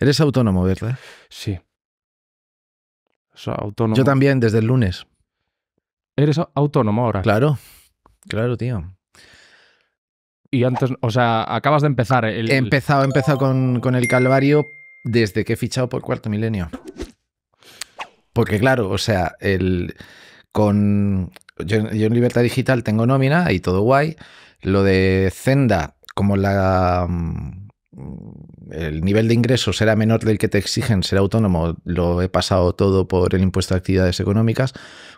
Eres autónomo, ¿verdad? Sí. Yo también, desde el lunes. ¿Eres autónomo ahora? Claro, claro, tío. Y antes, o sea, acabas de empezar. El, he empezado, con, con el Calvario desde que he fichado por Cuarto Milenio. Porque claro, o sea, el, con, yo, yo en Libertad Digital tengo nómina y todo guay. Lo de Zenda, como la mm, el nivel de ingresos será menor del que te exigen ser autónomo, lo he pasado todo por el impuesto de actividades económicas,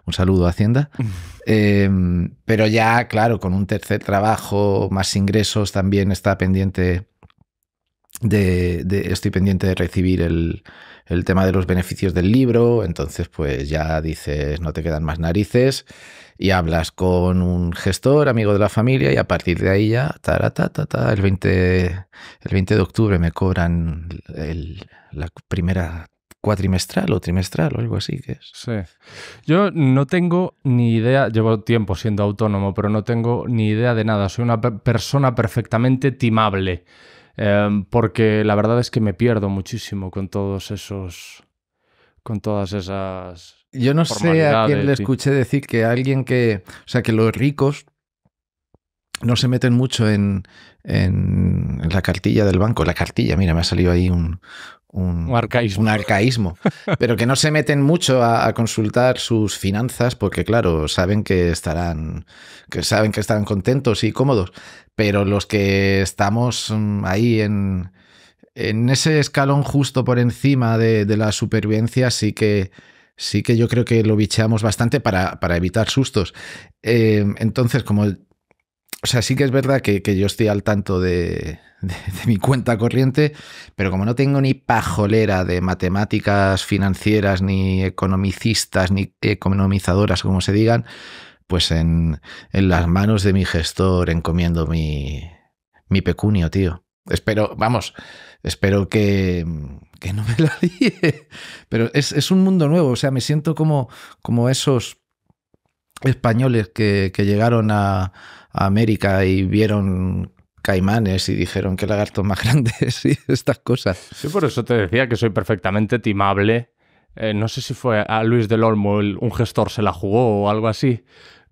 un saludo a Hacienda, em, pero ya, claro, con un tercer trabajo, más ingresos, también está pendiente de, estoy pendiente de recibir el, el tema de los beneficios del libro, entonces pues ya dices, no te quedan más narices y hablas con un gestor, amigo de la familia, y a partir de ahí ya, ta, ta, el, 20, el 20 de octubre me cobran la primera cuatrimestral o trimestral o algo así que Sí. Yo no tengo ni idea, llevo tiempo siendo autónomo, pero no tengo ni idea de nada. Soy una persona perfectamente timable, em, porque la verdad es que me pierdo muchísimo con todos esos, con todas esas yo no sé a quién le escuché decir que alguien que. O sea, que los ricos no se meten mucho en, la cartilla del banco. La cartilla, mira, me ha salido ahí un, un, arcaísmo. Pero que no se meten mucho a, consultar sus finanzas porque, claro, saben que estarán, que saben que estarán contentos y cómodos. Pero los que estamos mm, ahí en, en ese escalón justo por encima de, de la supervivencia, sí que sí que yo creo que lo bicheamos bastante para, evitar sustos. Eh, entonces, como... O sea, sí que es verdad que, yo estoy al tanto de, mi cuenta corriente, pero como no tengo ni pajolera de matemáticas financieras, ni economicistas, ni economizadoras, como se digan, pues en, las manos de mi gestor encomiendo mi, mi pecunio, tío. Espero, vamos, espero que que no me la di. Pero es, un mundo nuevo, o sea, me siento como, como esos españoles que, llegaron a, América y vieron caimanes y dijeron que lagartos más grandes y estas cosas. Sí, por eso te decía que soy perfectamente timable. Eh, no sé si fue a Luis del Olmo, un gestor se la jugó o algo así,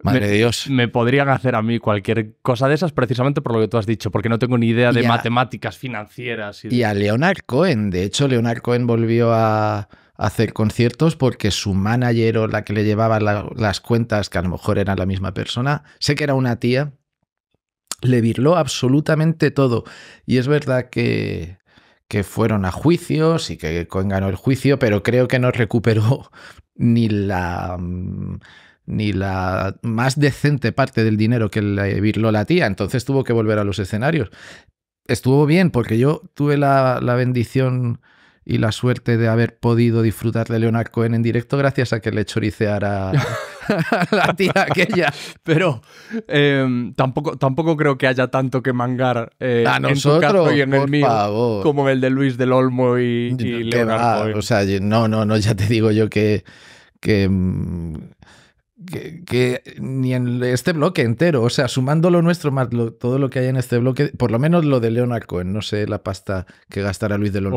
Madre de Dios. Me podrían hacer a mí cualquier cosa de esas precisamente por lo que tú has dicho, porque no tengo ni idea de matemáticas financieras. Y, a Leonard Cohen, de hecho, Leonard Cohen volvió a hacer conciertos porque su manager o la que le llevaba las cuentas, que a lo mejor era la misma persona, sé que era una tía, le virló absolutamente todo. Y es verdad que, que fueron a juicios y que Cohen ganó el juicio, pero creo que no recuperó ni la mm, ni la más decente parte del dinero que le virló la tía, entonces tuvo que volver a los escenarios. Estuvo bien porque yo tuve la, bendición y la suerte de haber podido disfrutar de Leonard Cohen en directo gracias a que le choriceara la tía aquella. Pero em, tampoco, tampoco creo que haya tanto que mangar eh, en y en el mío como el de Luis del Olmo y, Leonard Cohen. O sea, no, no, no, ya te digo yo que mm, que, ni en este bloque entero, o sea, sumando lo nuestro más todo lo que hay en este bloque, por lo menos lo de Leonard Cohen, no sé la pasta que gastará Luis de los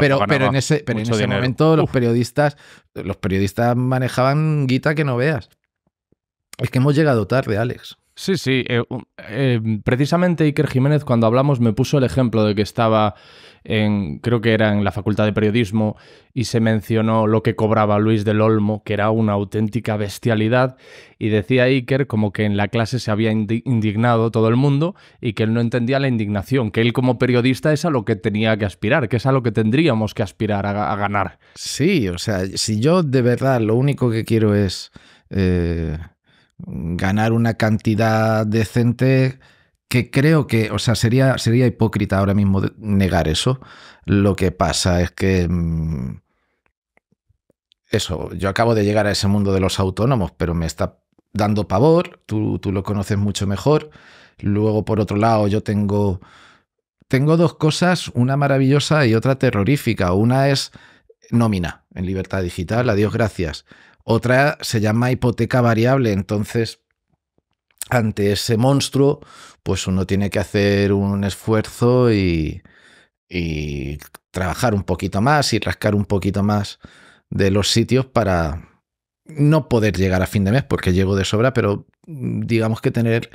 pero, en ese, momento los periodistas, los periodistas manejaban guita que no veas. Es que hemos llegado tarde, Alex. Sí, sí. Eh, eh, precisamente Iker Jiménez, cuando hablamos, me puso el ejemplo de que estaba creo que era en la Facultad de Periodismo, y se mencionó lo que cobraba Luis del Olmo, que era una auténtica bestialidad, y decía Iker como que en la clase se había indignado todo el mundo y que él no entendía la indignación, que él como periodista es a lo que tenía que aspirar, que es a lo que tendríamos que aspirar a, ganar. Sí, o sea, si yo de verdad lo único que quiero es eh, ganar una cantidad decente, que creo que, o sea, sería, sería hipócrita ahora mismo negar eso. Lo que pasa es que... Mm, eso, yo acabo de llegar a ese mundo de los autónomos, pero me está dando pavor, tú, tú lo conoces mucho mejor. Luego, por otro lado, yo tengo, tengo dos cosas, una maravillosa y otra terrorífica. Una es nómina en libertad digital, adiós, gracias. Otra se llama hipoteca variable, entonces ante ese monstruo, pues uno tiene que hacer un esfuerzo y, trabajar un poquito más y rascar un poquito más de los sitios para no poder llegar a fin de mes, porque llego de sobra, pero mm, digamos que tener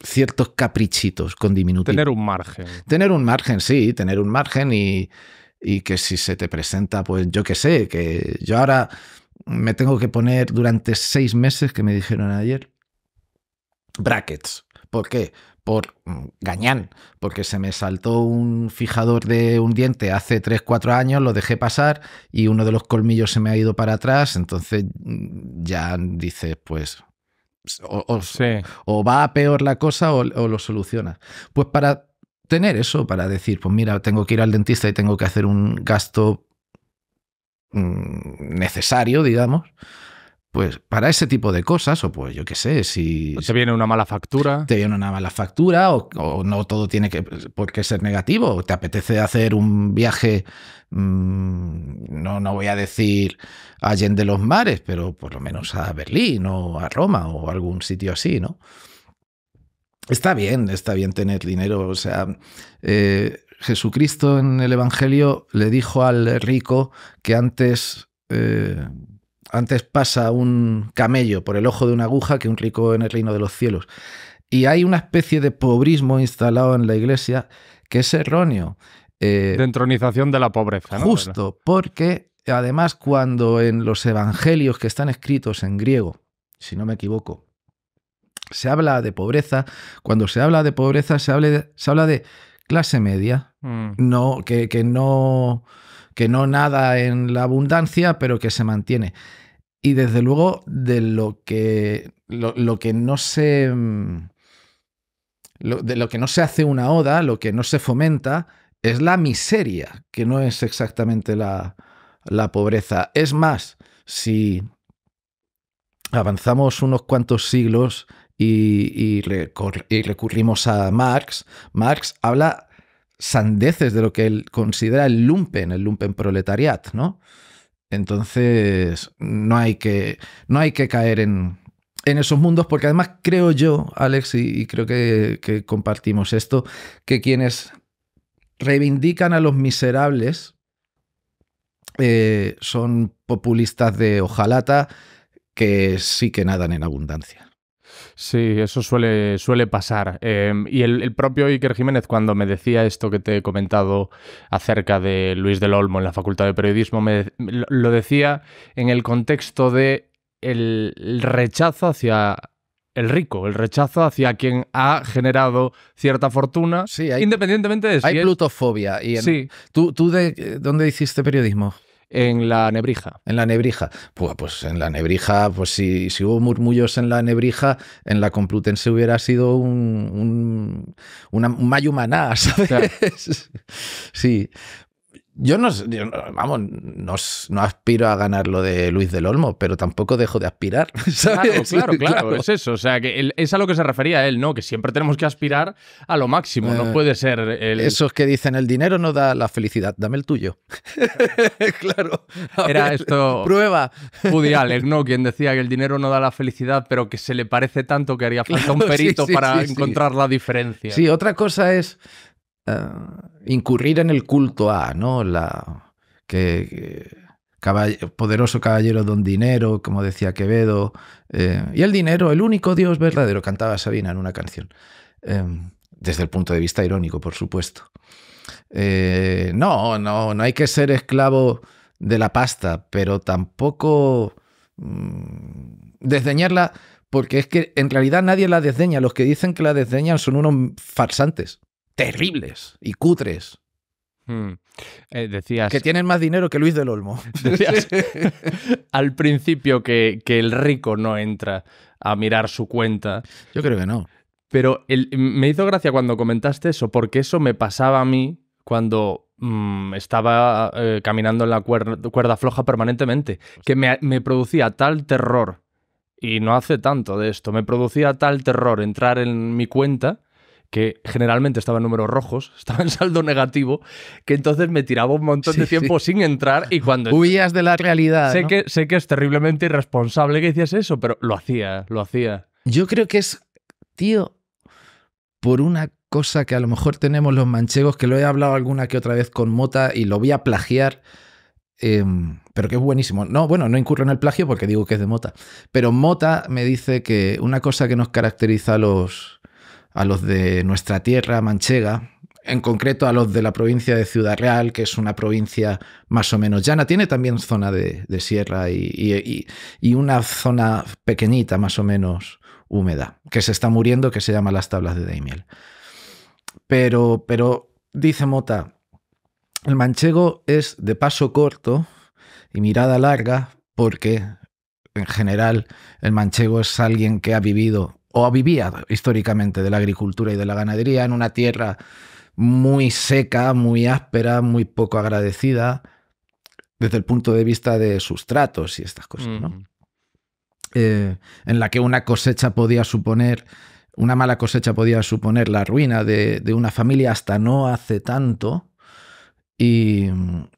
ciertos caprichitos con diminutivo. Tener un margen. Tener un margen, sí, tener un margen y, y que si se te presenta, pues yo qué sé, que yo ahora me tengo que poner durante seis meses, que me dijeron ayer, brackets. ¿Por qué? Por mm, gañán, porque se me saltó un fijador de un diente hace 3-4 años, lo dejé pasar y uno de los colmillos se me ha ido para atrás, entonces mm, ya dices, pues o, o, va a peor la cosa o, o, lo soluciona. Pues para tener eso, para decir, pues mira, tengo que ir al dentista y tengo que hacer un gasto mm, necesario, digamos, pues para ese tipo de cosas, o pues yo qué sé, si... Te viene una mala factura. Te viene una mala factura, o, no todo tiene que, por qué ser negativo. te apetece hacer un viaje, mm, no, no voy a decir allende los mares, pero por lo menos a Berlín o a Roma o algún sitio así, ¿no? Está bien, está bien tener dinero. O sea, eh, Jesucristo en el Evangelio le dijo al rico que antes... Eh, antes pasa un camello por el ojo de una aguja que un rico en el reino de los cielos. Y hay una especie de pobrismo instalado en la iglesia que es erróneo. Eh, de entronización de la pobreza. Justo, porque además cuando en los evangelios que están escritos en griego, si no me equivoco, se habla de pobreza, cuando se habla de pobreza se, habla de, se habla de clase media, mm. no, no, que no nada en la abundancia, pero que se mantiene. Y desde luego, de lo que. Lo, que no se. Mm, de lo que no se hace una oda, lo que no se fomenta, es la miseria, que no es exactamente la, la pobreza. Es más, si avanzamos unos cuantos siglos y, y, y recurrimos a Marx, Marx habla sandeces de lo que él considera el lumpen, el lumpen proletariat, ¿no? Entonces, no hay que, no hay que caer en, esos mundos, porque además creo yo, Alex, y, creo que, compartimos esto, que quienes reivindican a los miserables eh, son populistas de ojalata que sí que nadan en abundancia. Sí, eso suele, pasar. Em, y el, propio Iker Jiménez, cuando me decía esto que te he comentado acerca de Luis del Olmo en la Facultad de Periodismo, lo decía en el contexto de el rechazo hacia el rico, el rechazo hacia quien ha generado cierta fortuna, independientemente de si Hay plutofobia. Y sí. ¿Tú, tú de eh, dónde hiciste periodismo? en la Nebrija. En la Nebrija. Pues, pues en la Nebrija, pues si, hubo murmullos en la Nebrija, en la Complutense hubiera sido un, un, una, ¿sabes? sí, yo no, vamos, no, aspiro a ganar lo de Luis del Olmo, pero tampoco dejo de aspirar. Claro, claro, claro, es eso. O sea, que es a lo que se refería él, ¿no? Que siempre tenemos que aspirar a lo máximo, no eh, puede ser el... Esos que dicen el dinero no da la felicidad, dame el tuyo. claro. Era esto... Prueba. pudial ¿no? Quien decía que el dinero no da la felicidad, pero que se le parece tanto que haría falta un perito para encontrar la diferencia. Sí, otra cosa es... Eh, incurrir en el culto a, ¿no? La, que, poderoso caballero don dinero, como decía Quevedo, eh, y el dinero, el único Dios verdadero, cantaba Sabina en una canción, em, desde el punto de vista irónico, por supuesto. Eh, no, no, no hay que ser esclavo de la pasta, pero tampoco mm, desdeñarla, porque es que en realidad nadie la desdeña. Los que dicen que la desdeñan son unos farsantes terribles y cutres. Hmm. Eh, decías, que tienen más dinero que Luis del Olmo. Decías, al principio que, el rico no entra a mirar su cuenta. Yo creo que no. Pero me hizo gracia cuando comentaste eso, porque eso me pasaba a mí cuando mm, estaba eh, caminando en la cuerda, floja permanentemente, que me producía tal terror, y no hace tanto de esto, me producía tal terror entrar en mi cuenta que generalmente estaba en números rojos, estaba en saldo negativo, que entonces me tiraba un montón de tiempo sin entrar y cuando... Huías de la realidad. Sé, que, sé que es terriblemente irresponsable que hiciese eso, pero lo hacía, lo hacía. Yo creo que es, tío, por una cosa que a lo mejor tenemos los manchegos, que lo he hablado alguna que otra vez con Mota y lo voy a plagiar. Em, pero que es buenísimo. No, bueno, no incurro en el plagio porque digo que es de Mota. Pero Mota me dice que una cosa que nos caracteriza a los, a los de nuestra tierra manchega, en concreto a los de la provincia de Ciudad Real, que es una provincia más o menos llana. Tiene también zona de, sierra y, una zona pequeñita, más o menos húmeda, que se está muriendo, que se llama las tablas de Daimiel. Pero, pero dice Mota, el manchego es de paso corto y mirada larga porque en general el manchego es alguien que ha vivido o vivía históricamente de la agricultura y de la ganadería en una tierra muy seca, muy áspera, muy poco agradecida desde el punto de vista de sustratos y estas cosas, ¿no? Eh, en la que una cosecha podía suponer, una mala cosecha podía suponer la ruina de, de una familia hasta no hace tanto. Y,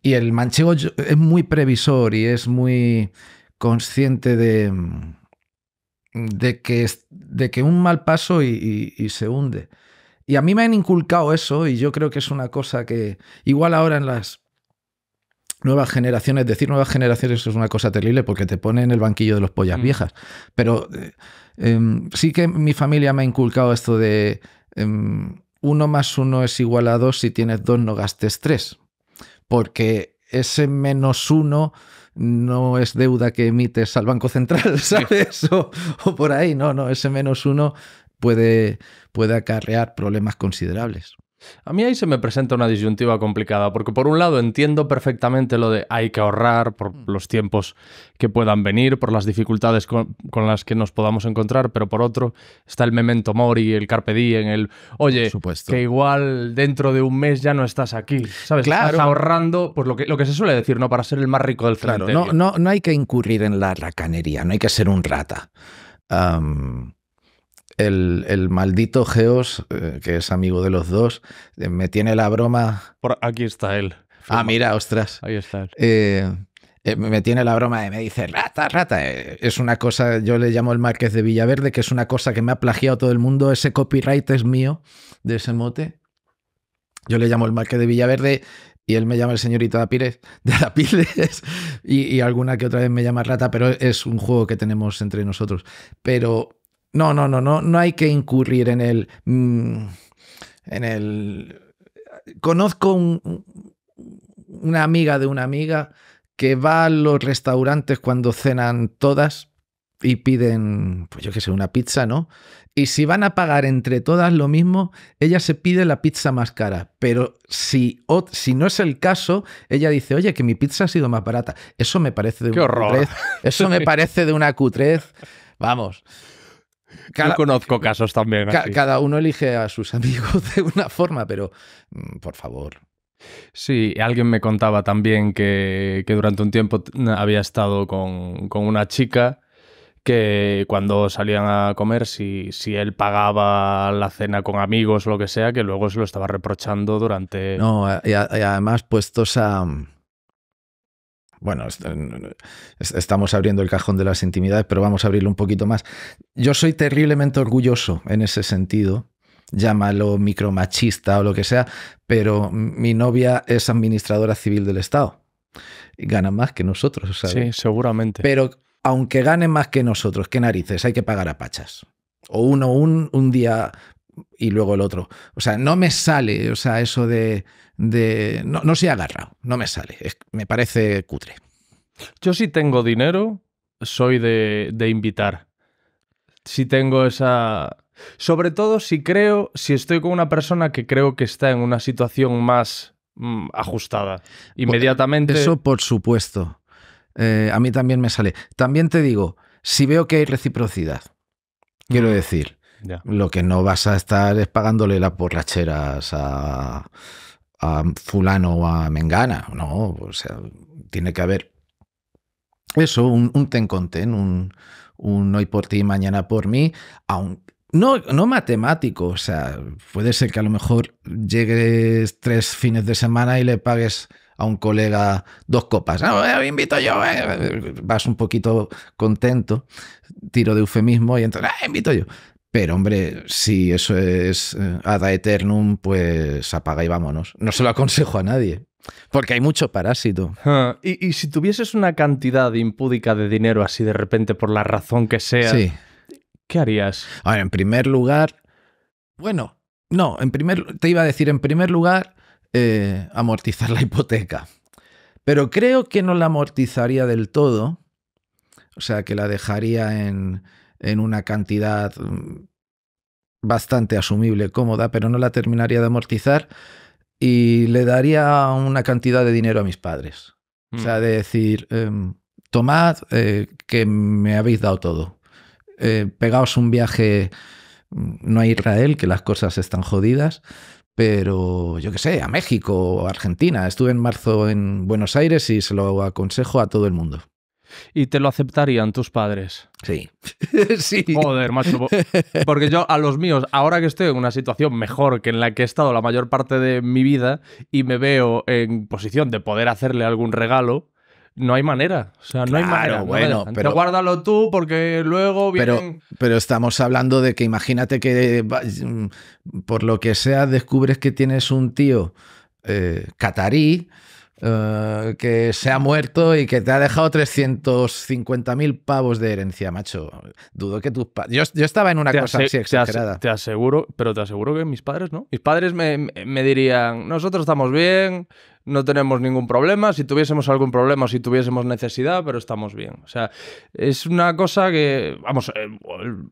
y, el manchego es muy previsor y es muy consciente de, de que, de que un mal paso y, se hunde. Y a mí me han inculcado eso y yo creo que es una cosa que igual ahora en las nuevas generaciones, decir nuevas generaciones es una cosa terrible porque te pone en el banquillo de los pollas mm. viejas, pero eh, em, sí que mi familia me ha inculcado esto de em, uno más uno es igual a dos, si tienes dos no gastes tres, porque ese menos uno no es deuda que emites al Banco Central, ¿sabes? O, por ahí, no, no, ese menos uno puede, puede acarrear problemas considerables. A mí ahí se me presenta una disyuntiva complicada, porque por un lado entiendo perfectamente lo de hay que ahorrar por mm. los tiempos que puedan venir, por las dificultades con, las que nos podamos encontrar, pero por otro está el memento mori, el carpe diem, el oye, que igual dentro de un mes ya no estás aquí, ¿sabes? ahorrando, pues lo que, lo que se suele decir, ¿no? Para ser el más rico del frente. no, no, no hay que incurrir en la racanería, no hay que ser un rata el, maldito Geos, eh, que es amigo de los dos, eh, me tiene la broma. Por aquí está él. Ah, mira, ostras. Ahí está él. Eh, me tiene la broma y me dice rata, rata. Es una cosa, yo le llamo el Márquez de Villaverde, que es una cosa que me ha plagiado todo el mundo. Ese copyright es mío de ese mote. Yo le llamo el Márquez de Villaverde y él me llama el señorito de la y alguna que otra vez me llama rata, pero es un juego que tenemos entre nosotros. Pero no, no, no, no, no hay que incurrir en el. Mm, en el. Conozco una amiga de una amiga que va a los restaurantes cuando cenan todas y piden, pues yo qué sé, una pizza, ¿no? Y si van a pagar entre todas lo mismo, ella se pide la pizza más cara. Pero si, si no es el caso, ella dice, oye, que mi pizza ha sido más barata. Eso me parece de qué horror. Eso me parece de una cutrez. Vamos. Yo conozco casos también. Cada uno elige a sus amigos de una forma, pero mm, por favor. Sí, alguien me contaba también que, durante un tiempo había estado con, una chica que cuando salían a comer, si, si, él pagaba la cena con amigos o lo que sea, que luego se lo estaba reprochando durante... No, y además puestos a mm, bueno, estamos abriendo el cajón de las intimidades, pero vamos a abrirlo un poquito más. Yo soy terriblemente orgulloso en ese sentido, llámalo micromachista o lo que sea, pero mi novia es administradora civil del Estado. Y gana más que nosotros, ¿sabes? Sí, seguramente. Pero aunque gane más que nosotros, qué narices, hay que pagar a pachas. O uno un, un día y luego el otro. O sea, no me sale, o sea, eso de... no, no se agarra, no me sale, me parece cutre. Yo si tengo dinero, soy de, de invitar. Si tengo esa... Sobre todo si creo, si estoy con una persona que creo que está en una situación más mm, ajustada. Pues, Inmediatamente... Eso por supuesto. Eh, a mí también me sale. También te digo, si veo que hay reciprocidad, quiero mm. decir, lo que no vas a estar es pagándole las borracheras a, fulano o a mengana, ¿no? O sea, tiene que haber eso, un, ten con ten, un, hoy por ti, mañana por mí, no, matemático, o sea, puede ser que a lo mejor llegues tres fines de semana y le pagues a un colega dos copas. Ah, invito yo, eh". vas un poquito contento, tiro de eufemismo y entonces, ah, invito yo. Pero hombre, si eso es eh, Ada Eternum, pues apaga y vámonos. No se lo aconsejo a nadie. Porque hay mucho parásito. y, si tuvieses una cantidad impúdica de dinero así de repente por la razón que sea, ¿qué harías? en primer lugar, bueno, no, en primer, te iba a decir, en primer lugar, eh, amortizar la hipoteca. Pero creo que no la amortizaría del todo. O sea, que la dejaría en, en una cantidad mm, bastante asumible, cómoda, pero no la terminaría de amortizar y le daría una cantidad de dinero a mis padres. O sea, mm. de decir, em, tomad eh, que me habéis dado todo. Eh, pegaos un viaje, mm, no a Israel, que las cosas están jodidas, pero yo qué sé, a México o Argentina. Estuve en marzo en Buenos Aires y se lo aconsejo a todo el mundo. ¿Y te lo aceptarían tus padres? Sí. sí. Porque yo a los míos, ahora que estoy en una situación mejor que en la que he estado la mayor parte de mi vida y me veo en posición de poder hacerle algún regalo, no hay manera. O sea, no hay manera. Bueno, pero guárdalo tú porque luego pero, estamos hablando de que imagínate que mm, por lo que sea descubres que tienes un tío eh, catarí. Eh, que se ha muerto y que te ha dejado 350.000 pavos de herencia, macho. Dudo que tus padres... Yo, estaba en una cosa así exagerada. Te, aseguro, pero te aseguro que mis padres no. Mis padres me dirían, nosotros estamos bien, no tenemos ningún problema, si tuviésemos algún problema, si tuviésemos necesidad, pero estamos bien. O sea, es una cosa que, vamos, eh,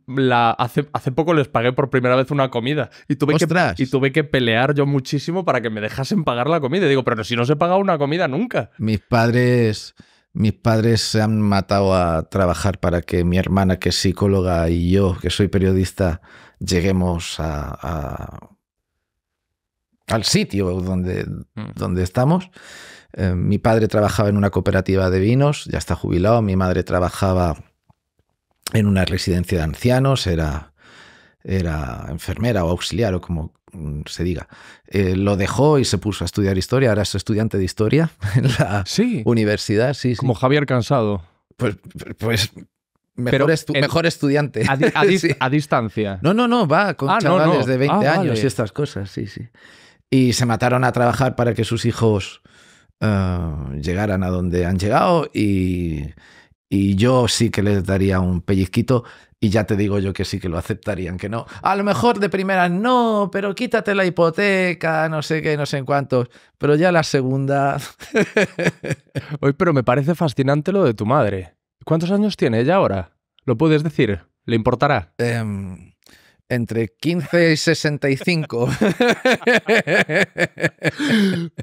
la, hace, poco les pagué por primera vez una comida y tuve, que, y tuve que pelear yo muchísimo para que me dejasen pagar la comida. digo, pero si no se paga una comida nunca. Mis padres... Mis padres se han matado a trabajar para que mi hermana, que es psicóloga, y yo, que soy periodista, lleguemos a al sitio donde, mm. donde estamos. Eh, mi padre trabajaba en una cooperativa de vinos, ya está jubilado. Mi madre trabajaba en una residencia de ancianos, era, era enfermera o auxiliar o como mm, se diga. Eh, lo dejó y se puso a estudiar historia. Ahora es estudiante de historia en la universidad. Sí, como Javier Cansado. Pues, pues Mejor, Pero mejor, estudiante. A, distancia. No, no, no, va con ah, chavales de 20 ah, años y estas cosas, sí, sí y se mataron a trabajar para que sus hijos eh, llegaran a donde han llegado y, yo sí que les daría un pellizquito y ya te digo yo que sí que lo aceptarían, que no. A lo mejor de primera no, pero quítate la hipoteca, no sé qué, no sé en cuántos, pero ya la segunda. Oye, pero me parece fascinante lo de tu madre. ¿Cuántos años tiene ella ahora? ¿Lo puedes decir? ¿Le importará? Em, entre 15 y 65.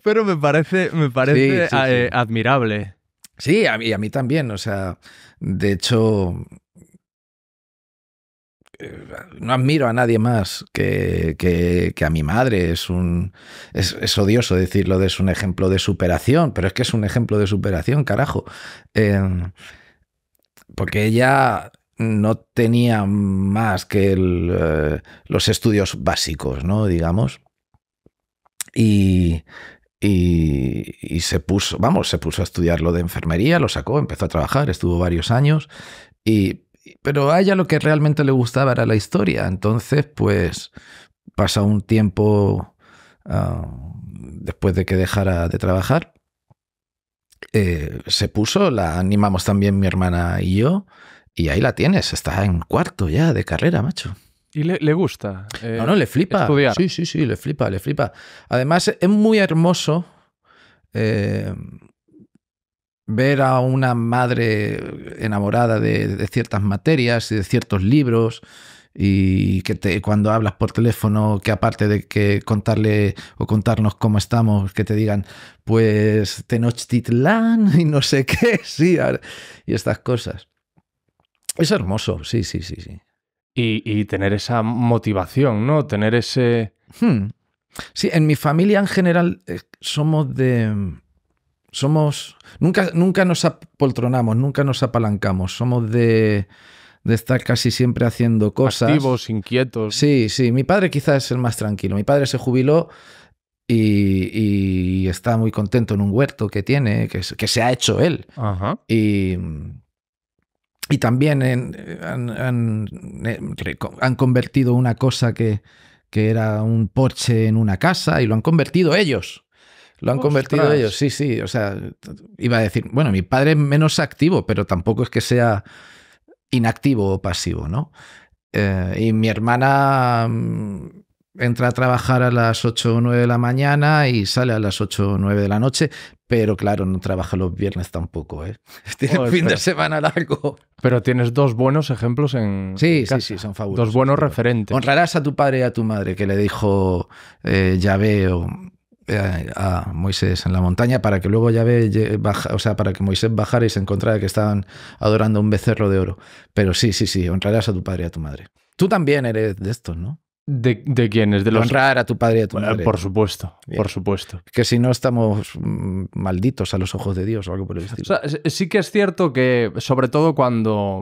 Pero me parece, me parece eh, admirable. Sí, a mí, a mí también. O sea, de hecho, eh, no admiro a nadie más que, a mi madre. Es un. Es, odioso decirlo de es un ejemplo de superación, pero es que es un ejemplo de superación, carajo. Eh, porque ella no tenía más que eh, los estudios básicos, ¿no? Digamos. Y, se puso, vamos, se puso a estudiar lo de enfermería, lo sacó, empezó a trabajar, estuvo varios años, y, pero a ella lo que realmente le gustaba era la historia, entonces pues pasa un tiempo ah, después de que dejara de trabajar, eh, se puso, la animamos también mi hermana y yo, y ahí la tienes, está en cuarto ya de carrera, macho. Y le, gusta. Eh, no, no, le flipa. Sí, sí, sí, le flipa, le flipa. Además, es muy hermoso eh, ver a una madre enamorada de, ciertas materias y de ciertos libros. Y que te, cuando hablas por teléfono, que aparte de que contarle o contarnos cómo estamos, que te digan, pues Tenochtitlán y no sé qué, sí, y estas cosas. Es hermoso, sí, sí, sí, sí. Y, tener esa motivación, ¿no? Tener ese... Hmm. Sí, en mi familia en general eh, somos de... Somos... Nunca, nunca nos apoltronamos, nunca nos apalancamos, somos de de estar casi siempre haciendo cosas. Activos, inquietos. Sí, sí. Mi padre quizás es el más tranquilo. Mi padre se jubiló y, está muy contento en un huerto que tiene, que, que se ha hecho él. Y, y también eh, han, convertido una cosa que, era un porche en una casa y lo han convertido ellos. Lo han convertido ellos, sí, sí. O sea, iba a decir, bueno, mi padre es menos activo, pero tampoco es que sea inactivo o pasivo, ¿no? Eh, y mi hermana mm, entra a trabajar a las 8 o 9 de la mañana y sale a las 8 o 9 de la noche, pero claro, no trabaja los viernes tampoco, ¿eh? Tiene fin de semana largo. Pero tienes dos buenos ejemplos en Sí, sí, sí, son fabulosos. Dos buenos referentes. Honrarás a tu padre y a tu madre, que le dijo eh, Yahvé eh, a Moisés en la montaña para que luego Yahvé o sea, para que Moisés bajara y se encontrara que estaban adorando un becerro de oro. Pero sí, sí, sí, honrarás a tu padre y a tu madre. Tú también eres de estos, ¿no? ¿De, quiénes? De los... Honrar a tu padre y a tu madre. Por supuesto, por supuesto. Que si no estamos mm, malditos a los ojos de Dios o algo por el estilo. sí que es cierto que, sobre todo cuando,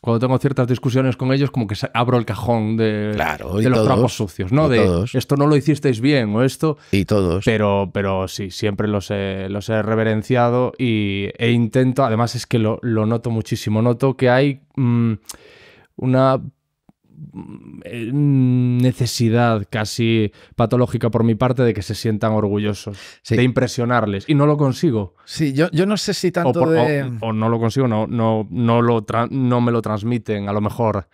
cuando tengo ciertas discusiones con ellos, como que abro el cajón de, de los todos, sucios, ¿no? De esto no lo hicisteis bien o esto. Y todos. Pero, pero sí, siempre los he, reverenciado y, e intento, además es que lo, noto muchísimo, noto que hay mm, una Mm, eh, necesidad casi patológica por mi parte de que se sientan orgullosos, de impresionarles. Y no lo consigo. Sí, yo, yo no sé si tanto o, de... o, no lo consigo, no, no, no, lo no me lo transmiten, a lo mejor.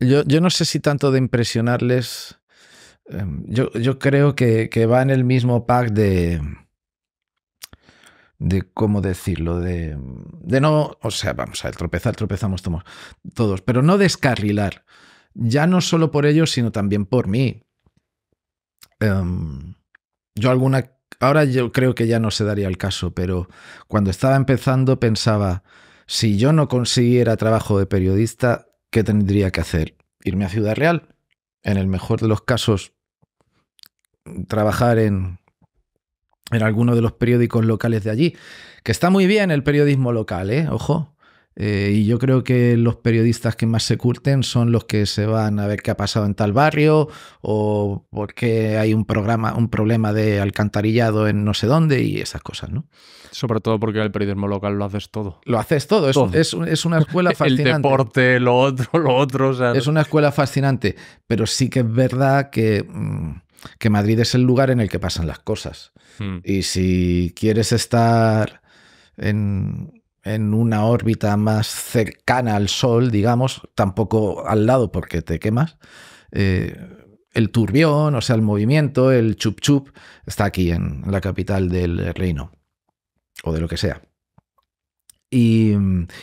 Yo, no sé si tanto de impresionarles... Em, yo, yo, creo que, va en el mismo pack de... De cómo decirlo, de, de no, o sea, vamos a tropezar, tropezamos todos, pero no descarrilar ya no solo por ellos, sino también por mí. Em, yo alguna... Ahora yo creo que ya no se daría el caso, pero cuando estaba empezando pensaba, si yo no consiguiera trabajo de periodista, ¿qué tendría que hacer? ¿Irme a Ciudad Real? En el mejor de los casos, trabajar en, en alguno de los periódicos locales de allí. Que está muy bien el periodismo local, ¿eh? Ojo, eh, y yo creo que los periodistas que más se curten son los que se van a ver qué ha pasado en tal barrio o porque hay un, programa, un problema de alcantarillado en no sé dónde y esas cosas, ¿no? Sobre todo porque el periodismo local lo haces todo. Lo haces todo, es, es, una escuela fascinante. el deporte, lo otro, lo otro. es una escuela fascinante, pero sí que es verdad mm, que... Madrid es el lugar en el que pasan las cosas. Hmm. Y si quieres estar en, en una órbita más cercana al Sol, digamos, tampoco al lado porque te quemas. Eh, el turbión, o sea, el movimiento, el chup chup, está aquí en la capital del reino, o de lo que sea. Y,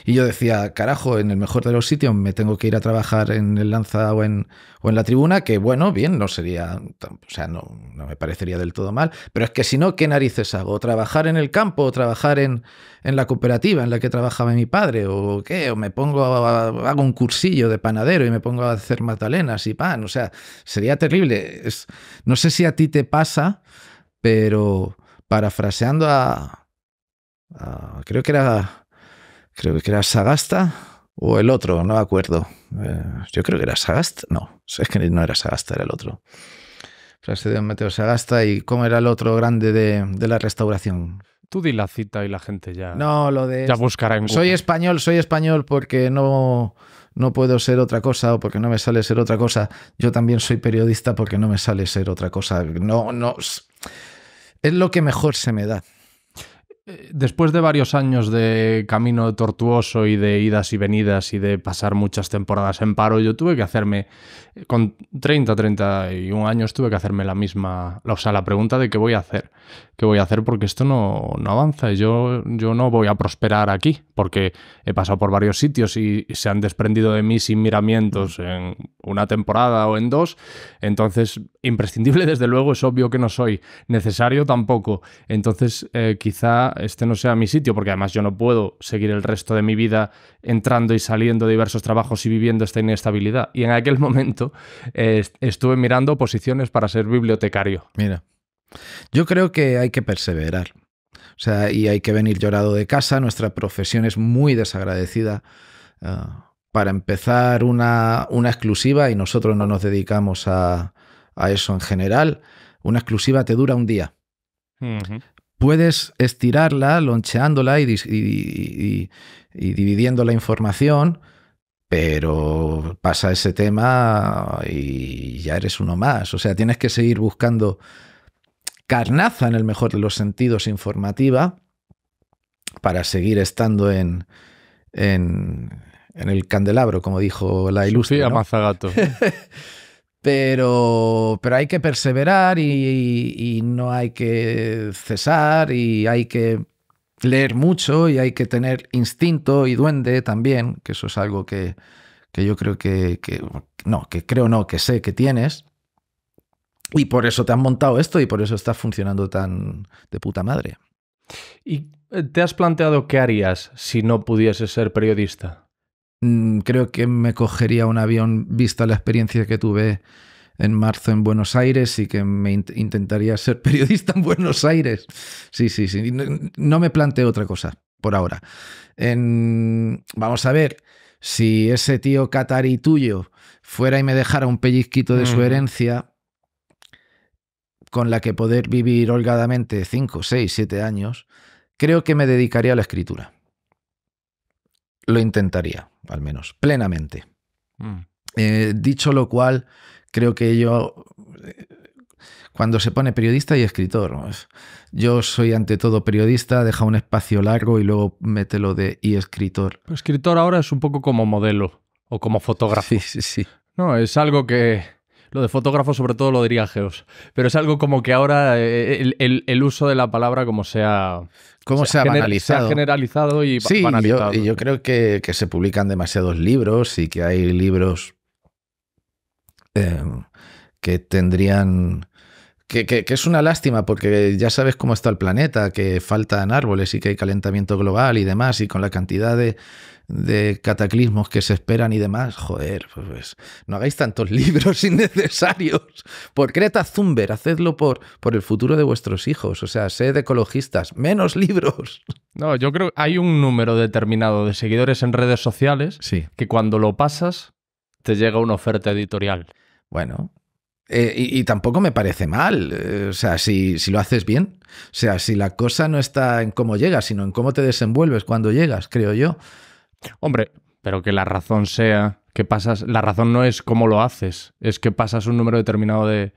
yo decía, carajo, en el mejor de los sitios me tengo que ir a trabajar en el Lanza o en, o en la tribuna, que bueno, bien, no sería, o sea, no, me parecería del todo mal, pero es que si no, ¿qué narices hago? ¿Trabajar en el campo o trabajar en, en la cooperativa en la que trabajaba mi padre? ¿O qué? ¿O me pongo, a, hago un cursillo de panadero y me pongo a hacer magdalenas y pan? O sea, sería terrible. no sé si a ti te pasa, pero parafraseando a creo que era creo que era Sagasta o el otro, no me acuerdo. Eh, yo creo que era Sagasta, no, es que no era Sagasta, era el otro. Frase de don Mateo Sagasta y cómo era el otro grande de, la restauración. Tú di la cita y la gente ya. No, lo de. Ya buscará Soy español, soy español porque no, no puedo ser otra cosa o porque no me sale ser otra cosa. Yo también soy periodista porque no me sale ser otra cosa. No, no. Es lo que mejor se me da después de varios años de camino tortuoso y de idas y venidas y de pasar muchas temporadas en paro, yo tuve que hacerme, eh, con 30, 31 años, tuve que hacerme la misma, o sea, la pregunta de qué voy a hacer. ¿qué voy a hacer? Porque esto no, avanza yo, yo no voy a prosperar aquí, porque he pasado por varios sitios y se han desprendido de mí sin miramientos mm. en una temporada o en dos. Entonces, imprescindible desde luego, es obvio que no soy, necesario tampoco. Entonces, eh, quizá este no sea mi sitio, porque además yo no puedo seguir el resto de mi vida entrando y saliendo de diversos trabajos y viviendo esta inestabilidad. Y en aquel momento eh, estuve mirando posiciones para ser bibliotecario. Mira. Yo creo que hay que perseverar. O sea, y hay que venir llorado de casa. Nuestra profesión es muy desagradecida. Ah, para empezar, una, exclusiva, y nosotros no nos dedicamos a, eso en general, una exclusiva te dura un día. Puedes estirarla, loncheándola y, dividiendo la información, pero pasa ese tema y ya eres uno más. O sea, tienes que seguir buscando carnaza en el mejor de los sentidos informativa para seguir estando en, en, el candelabro, como dijo la ilustre. Sí, Mazagato. pero, pero hay que perseverar y, no hay que cesar y hay que leer mucho y hay que tener instinto y duende también, que eso es algo que, que yo creo que, que, no, que creo no, que sé que tienes. Y por eso te han montado esto y por eso está funcionando tan de puta madre. ¿Y eh, te has planteado qué harías si no pudieses ser periodista? Mm, creo que me cogería un avión vista la experiencia que tuve en marzo en Buenos Aires y que me intentaría ser periodista en Buenos Aires. Sí, sí, sí. No, me planteo otra cosa por ahora. En... vamos a ver, si ese tío Catari tuyo fuera y me dejara un pellizquito de su herencia, con la que poder vivir holgadamente 5, 6, 7 años, creo que me dedicaría a la escritura. Lo intentaría, al menos, plenamente. Mm. Eh, dicho lo cual, creo que yo, eh, cuando se pone periodista y escritor, pues, yo soy ante todo periodista, deja un espacio largo y luego mételo de y escritor. escritor ahora es un poco como modelo o como fotógrafo. Sí, sí, sí. No, es algo que lo de fotógrafo sobre todo lo diría Geos, pero es algo como que ahora eh, eh, el, uso de la palabra como sea... Como se, ha banalizado. generalizado y Yo, y yo creo que, se publican demasiados libros y que hay libros em, que tendrían... Que, que, es una lástima porque ya sabes cómo está el planeta, que faltan árboles y que hay calentamiento global y demás, y con la cantidad de, de cataclismos que se esperan y demás, joder, pues, pues no hagáis tantos libros innecesarios. Por Creta Zumber, hacedlo por, por el futuro de vuestros hijos. O sea, sed ecologistas, menos libros. No, yo creo que hay un número determinado de seguidores en redes sociales que cuando lo pasas te llega una oferta editorial. Bueno, eh, y, tampoco me parece mal. Eh, o sea, si, si, lo haces bien. O sea, si la cosa no está en cómo llegas, sino en cómo te desenvuelves cuando llegas, creo yo. Hombre, pero que la razón sea que pasas. La razón no es cómo lo haces, es que pasas un número determinado de.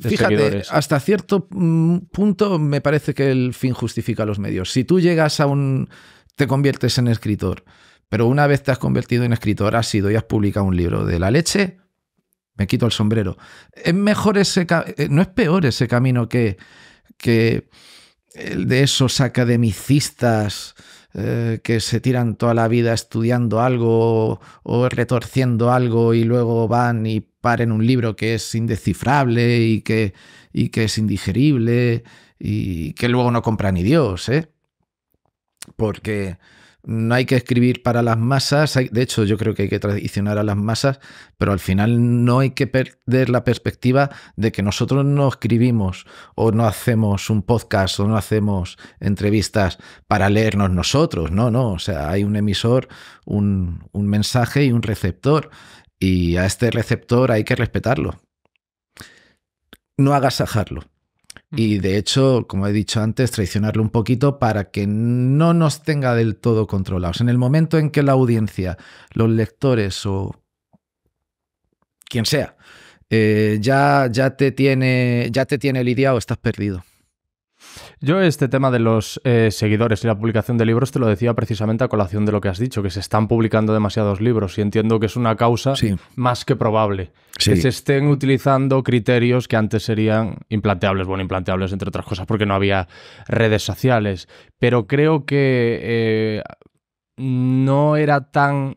Fíjate, hasta cierto mm, punto me parece que el fin justifica los medios. Si tú llegas a un. te conviertes en escritor, pero una vez te has convertido en escritor, has sido y has publicado un libro de la leche, me quito el sombrero. Es mejor ese. Eh, no es peor ese camino que. que el de esos academicistas eh, que se tiran toda la vida estudiando algo o retorciendo algo y luego van y paren un libro que es indescifrable y que, y que es indigerible y que luego no compran ni Dios, ¿eh? Porque no hay que escribir para las masas, de hecho yo creo que hay que tradicionar a las masas, pero al final no hay que perder la perspectiva de que nosotros no escribimos o no hacemos un podcast o no hacemos entrevistas para leernos nosotros, no, no, o sea, hay un emisor, un, un mensaje y un receptor y a este receptor hay que respetarlo, no agasajarlo y de hecho, como he dicho antes, traicionarlo un poquito para que no nos tenga del todo controlados. En el momento en que la audiencia, los lectores o quien sea, eh, ya, ya, te tiene, ya te tiene lidiado, estás perdido. Yo este tema de los eh, seguidores y la publicación de libros te lo decía precisamente a colación de lo que has dicho, que se están publicando demasiados libros y entiendo que es una causa más que probable. Que se estén utilizando criterios que antes serían implanteables, bueno, implanteables entre otras cosas porque no había redes sociales, pero creo que eh, no era tan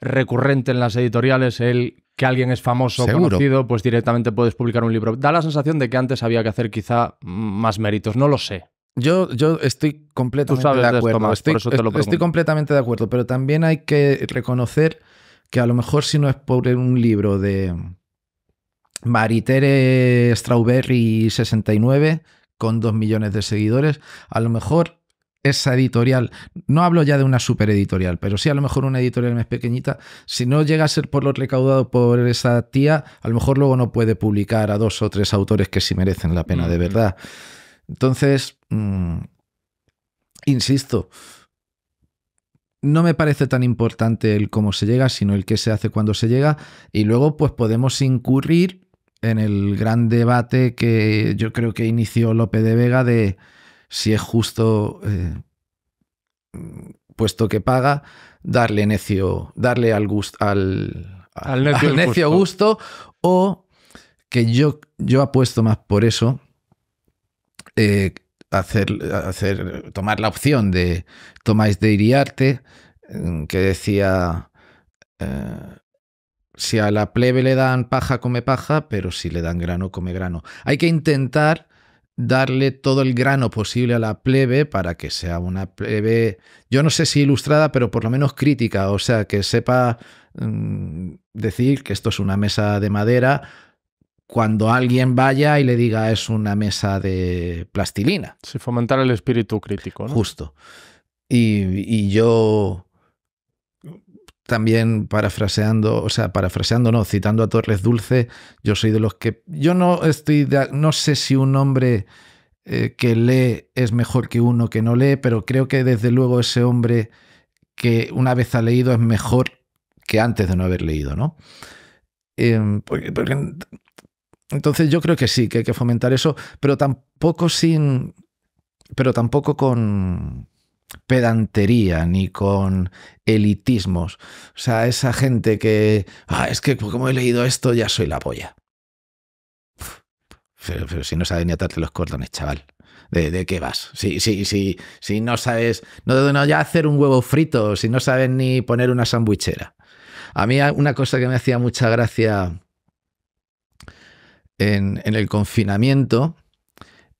recurrente en las editoriales el que alguien es famoso, conocido, pues directamente puedes publicar un libro. Da la sensación de que antes había que hacer quizá más méritos, no lo sé. Yo, yo estoy completamente de acuerdo. estoy, completamente de acuerdo, pero también hay que reconocer que a lo mejor si no es por un libro de Maritere Strawberry 69 con 2 millones de seguidores, a lo mejor esa editorial, no hablo ya de una super editorial, pero sí a lo mejor una editorial más pequeñita, si no llega a ser por lo recaudado por esa tía, a lo mejor luego no puede publicar a dos o tres autores que sí merecen la pena de verdad. Entonces, mm, insisto, no me parece tan importante el cómo se llega, sino el qué se hace cuando se llega, y luego pues podemos incurrir en el gran debate que yo creo que inició Lope de Vega de si es justo, eh, puesto que paga, darle necio, darle al, gusto al, necio, gusto. o que yo, yo apuesto más por eso, eh, hacer, hacer, tomar la opción de tomáis de Iriarte, mm, que decía... Eh, si a la plebe le dan paja, come paja, pero si le dan grano, come grano. Hay que intentar darle todo el grano posible a la plebe para que sea una plebe, yo no sé si ilustrada, pero por lo menos crítica, o sea, que sepa mm, decir que esto es una mesa de madera cuando alguien vaya y le diga es una mesa de plastilina. Sí, fomentar el espíritu crítico. ¿no? Justo. y yo también parafraseando, o sea, parafraseando, no, citando a Torres Dulce, yo soy de los que. Yo no estoy. De, no sé si un hombre eh, que lee es mejor que uno que no lee, pero creo que desde luego ese hombre que una vez ha leído es mejor que antes de no haber leído, ¿no? Em, entonces yo creo que sí, que hay que fomentar eso, pero tampoco sin. Pero tampoco con pedantería ni con elitismos. O sea, esa gente que, ah, es que como he leído esto ya soy la polla. Pero, si no sabes ni atarte los cordones, chaval. ¿De, qué vas? Si, si, si, si no sabes, no, no ya hacer un huevo frito, si no sabes ni poner una sandwichera. A mí una cosa que me hacía mucha gracia en, en el confinamiento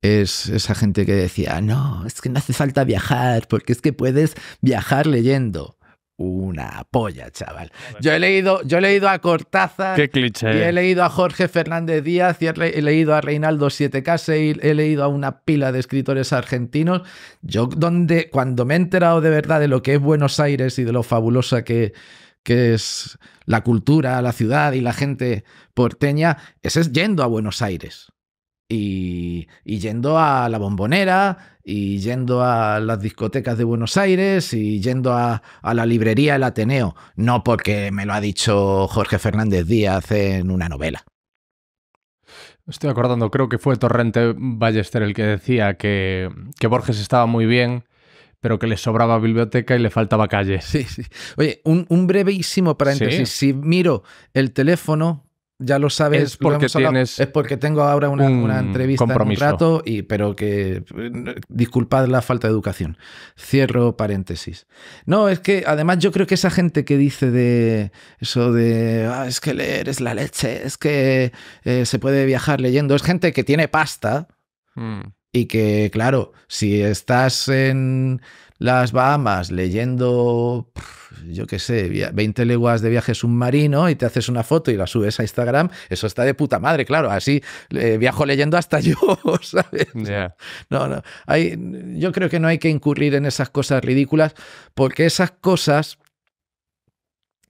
es esa gente que decía, no, es que no hace falta viajar, porque es que puedes viajar leyendo. Una polla, chaval. Yo he leído, yo he leído a Cortázar. Y he leído a Jorge Fernández Díaz, y he, leído a Reinaldo Siete k y he leído a una pila de escritores argentinos. Yo, donde, cuando me he enterado de verdad de lo que es Buenos Aires y de lo fabulosa que, que es la cultura, la ciudad y la gente porteña, es yendo a Buenos Aires. Y, yendo a la bombonera, y yendo a las discotecas de Buenos Aires, y yendo a, la librería El Ateneo, no porque me lo ha dicho Jorge Fernández Díaz en una novela. Estoy acordando, creo que fue Torrente Ballester el que decía que, Borges estaba muy bien, pero que le sobraba biblioteca y le faltaba calle. Sí, sí. Oye, un, un brevísimo paréntesis. Si miro el teléfono, ya lo sabes. Es porque Es porque tengo ahora una, entrevista en un rato, y, pero que. Disculpad la falta de educación. Cierro paréntesis. No, es que además yo creo que esa gente que dice de eso de. Ah, es que leer es la leche, es que eh, se puede viajar leyendo, es gente que tiene pasta. Mm. Y que, claro, si estás en las Bahamas leyendo, yo qué sé, 20 leguas de viaje submarino y te haces una foto y la subes a Instagram, eso está de puta madre, claro. Así viajo leyendo hasta yo, ¿sabes? No, no. yo creo que no hay que incurrir en esas cosas ridículas porque esas cosas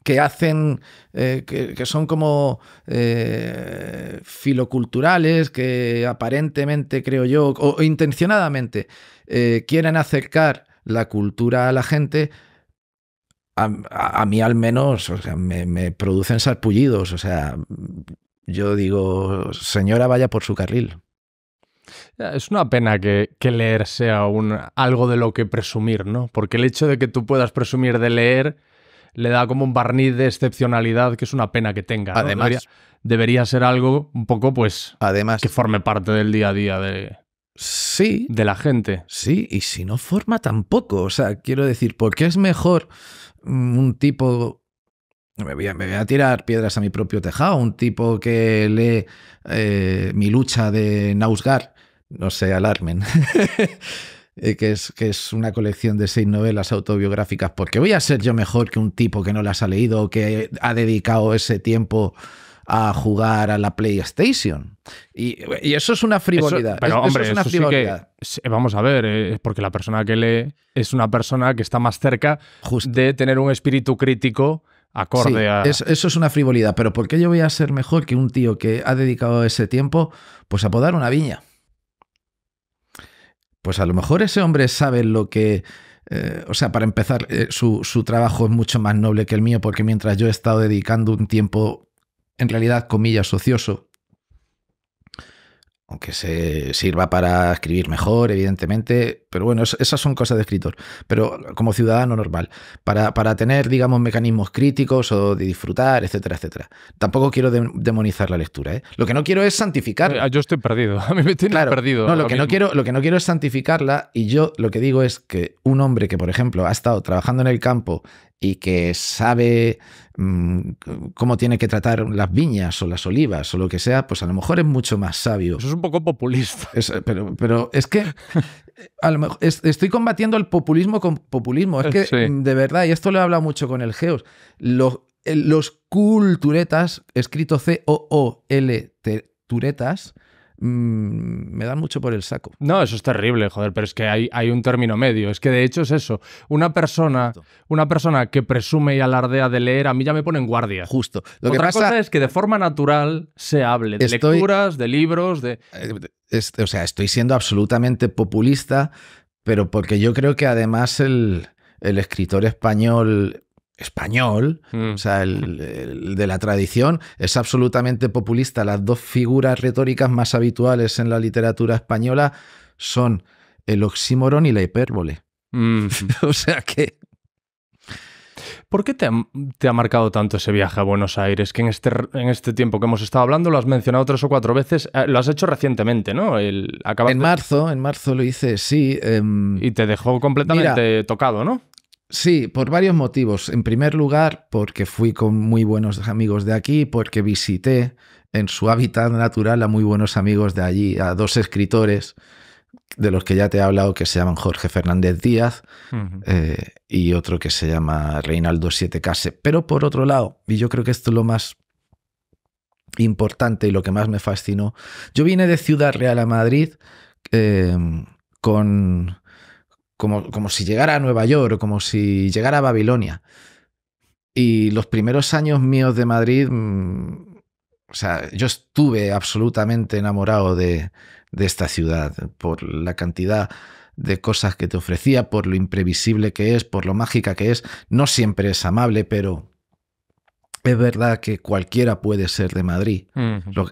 que hacen, eh, que, son como eh, filoculturales, que aparentemente, creo yo, o, intencionadamente eh, quieren acercar la cultura a la gente, a, mí al menos, o sea, me, me producen sarpullidos. O sea, yo digo, señora, vaya por su carril. Es una pena que, leer sea un, algo de lo que presumir, ¿no? Porque el hecho de que tú puedas presumir de leer le da como un barniz de excepcionalidad que es una pena que tenga. Además, debería, debería, ser algo un poco, pues, además, que forme parte del día a día de... Sí. De la gente. Sí, y si no forma tampoco. O sea, quiero decir, ¿por qué es mejor mm, un tipo... Me voy, a, tirar piedras a mi propio tejado, un tipo que lee eh, mi lucha de Nausgar, no sé, alarmen, eh, que, es, que es una colección de seis novelas autobiográficas, porque voy a ser yo mejor que un tipo que no las ha leído, que ha dedicado ese tiempo a jugar a la PlayStation. Y, eso es una frivolidad. Eso, es, una frivolidad. Eh, vamos a ver, eh, porque la persona que lee es una persona que está más cerca de tener un espíritu crítico acorde a... eso es una frivolidad, pero ¿por qué yo voy a ser mejor que un tío que ha dedicado ese tiempo pues a podar una viña? Pues a lo mejor ese hombre sabe lo que... Eh, o sea, para empezar, su, su trabajo es mucho más noble que el mío porque mientras yo he estado dedicando un tiempo en realidad, comillas, ocioso, aunque se sirva para escribir mejor, evidentemente, pero bueno, esas son cosas de escritor, pero como ciudadano normal, para, para tener, digamos, mecanismos críticos o de disfrutar, etcétera, etcétera. Tampoco quiero demonizar la lectura, ¿eh? Lo que no quiero es santificar... Ah, yo estoy perdido, a mí me tienes perdido. No, lo que no, quiero, lo que no quiero es santificarla y yo lo que digo es que un hombre que, por ejemplo, ha estado trabajando en el campo y que sabe mm, cómo tiene que tratar las viñas o las olivas o lo que sea, pues a lo mejor es mucho más sabio. Eso es un poco populista. Eh, pero, pero, es que eh, a lo mejor, estoy combatiendo el populismo con populismo. Es que mm, de verdad, y esto lo he hablado mucho con el Geos, los, eh, los culturetas, escrito C-O-O-L, turetas, Mm, me dan mucho por el saco. No, eso es terrible, joder, pero es que hay, hay un término medio. Es que de hecho es eso. Una persona, una persona que presume y alardea de leer, a mí ya me pone en guardia. Justo. Lo Otra que pasa cosa es que de forma natural se hable de lecturas, de libros, de. Eh, o sea, estoy siendo absolutamente populista, pero porque yo creo que además el, el escritor español español, mm. o sea, el, de la tradición, es absolutamente populista. Las dos figuras retóricas más habituales en la literatura española son el oxímoron y la hipérbole. Mm. o sea que... ¿Por qué te ha, marcado tanto ese viaje a Buenos Aires? Que en este, en este tiempo que hemos estado hablando lo has mencionado tres o cuatro veces. Eh, lo has hecho recientemente, ¿no? en marzo, en marzo lo hice, sí. Em, y te dejó completamente tocado, ¿no? Sí, por varios motivos. En primer lugar, porque fui con muy buenos amigos de aquí, porque visité en su hábitat natural a muy buenos amigos de allí, a dos escritores de los que ya te he hablado que se llaman Jorge Fernández Díaz eh, y otro que se llama Reinaldo Siete Case. Pero por otro lado, y yo creo que esto es lo más importante y lo que más me fascinó, yo vine de Ciudad Real a Madrid eh, con como, si llegara a Nueva York como si llegara a Babilonia. Y los primeros años míos de Madrid, mm, o sea, yo estuve absolutamente enamorado de esta ciudad por la cantidad de cosas que te ofrecía, por lo imprevisible que es, por lo mágica que es. No siempre es amable, pero es verdad que cualquiera puede ser de Madrid.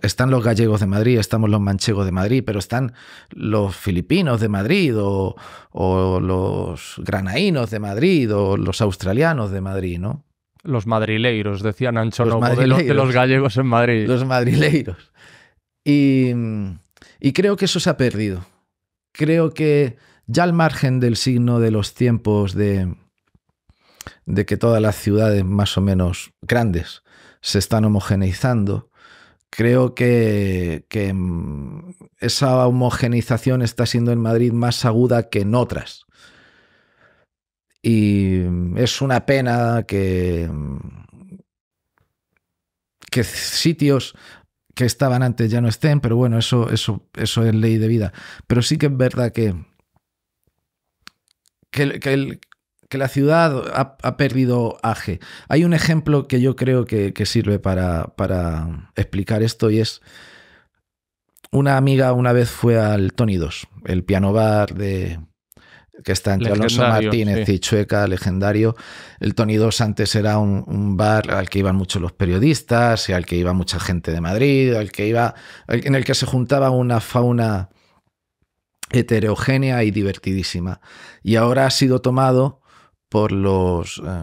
Están los gallegos de Madrid, estamos los manchegos de Madrid, pero están los filipinos de Madrid o, los granaínos de Madrid o los australianos de Madrid, ¿no? Los madrileiros, decían Ancho los de, los, gallegos en Madrid. Los madrileiros. y creo que eso se ha perdido. Creo que ya al margen del signo de los tiempos de de que todas las ciudades más o menos grandes se están homogeneizando, creo que, mm, esa homogeneización está siendo en Madrid más aguda que en otras. Y mm, es una pena que, mm, que sitios que estaban antes ya no estén, pero bueno, eso, eso, eso es ley de vida. Pero sí que es verdad que, que, que, el, que la ciudad ha, perdido aje. Hay un ejemplo que yo creo que, sirve para, explicar esto y es una amiga una vez fue al Tony 2, el piano bar de que está entre Alonso Martínez y Chueca, legendario. El Tony 2 antes era un, un, bar al que iban muchos los periodistas y al que iba mucha gente de Madrid, al que iba, en el que se juntaba una fauna heterogénea y divertidísima. Y ahora ha sido tomado por los eh,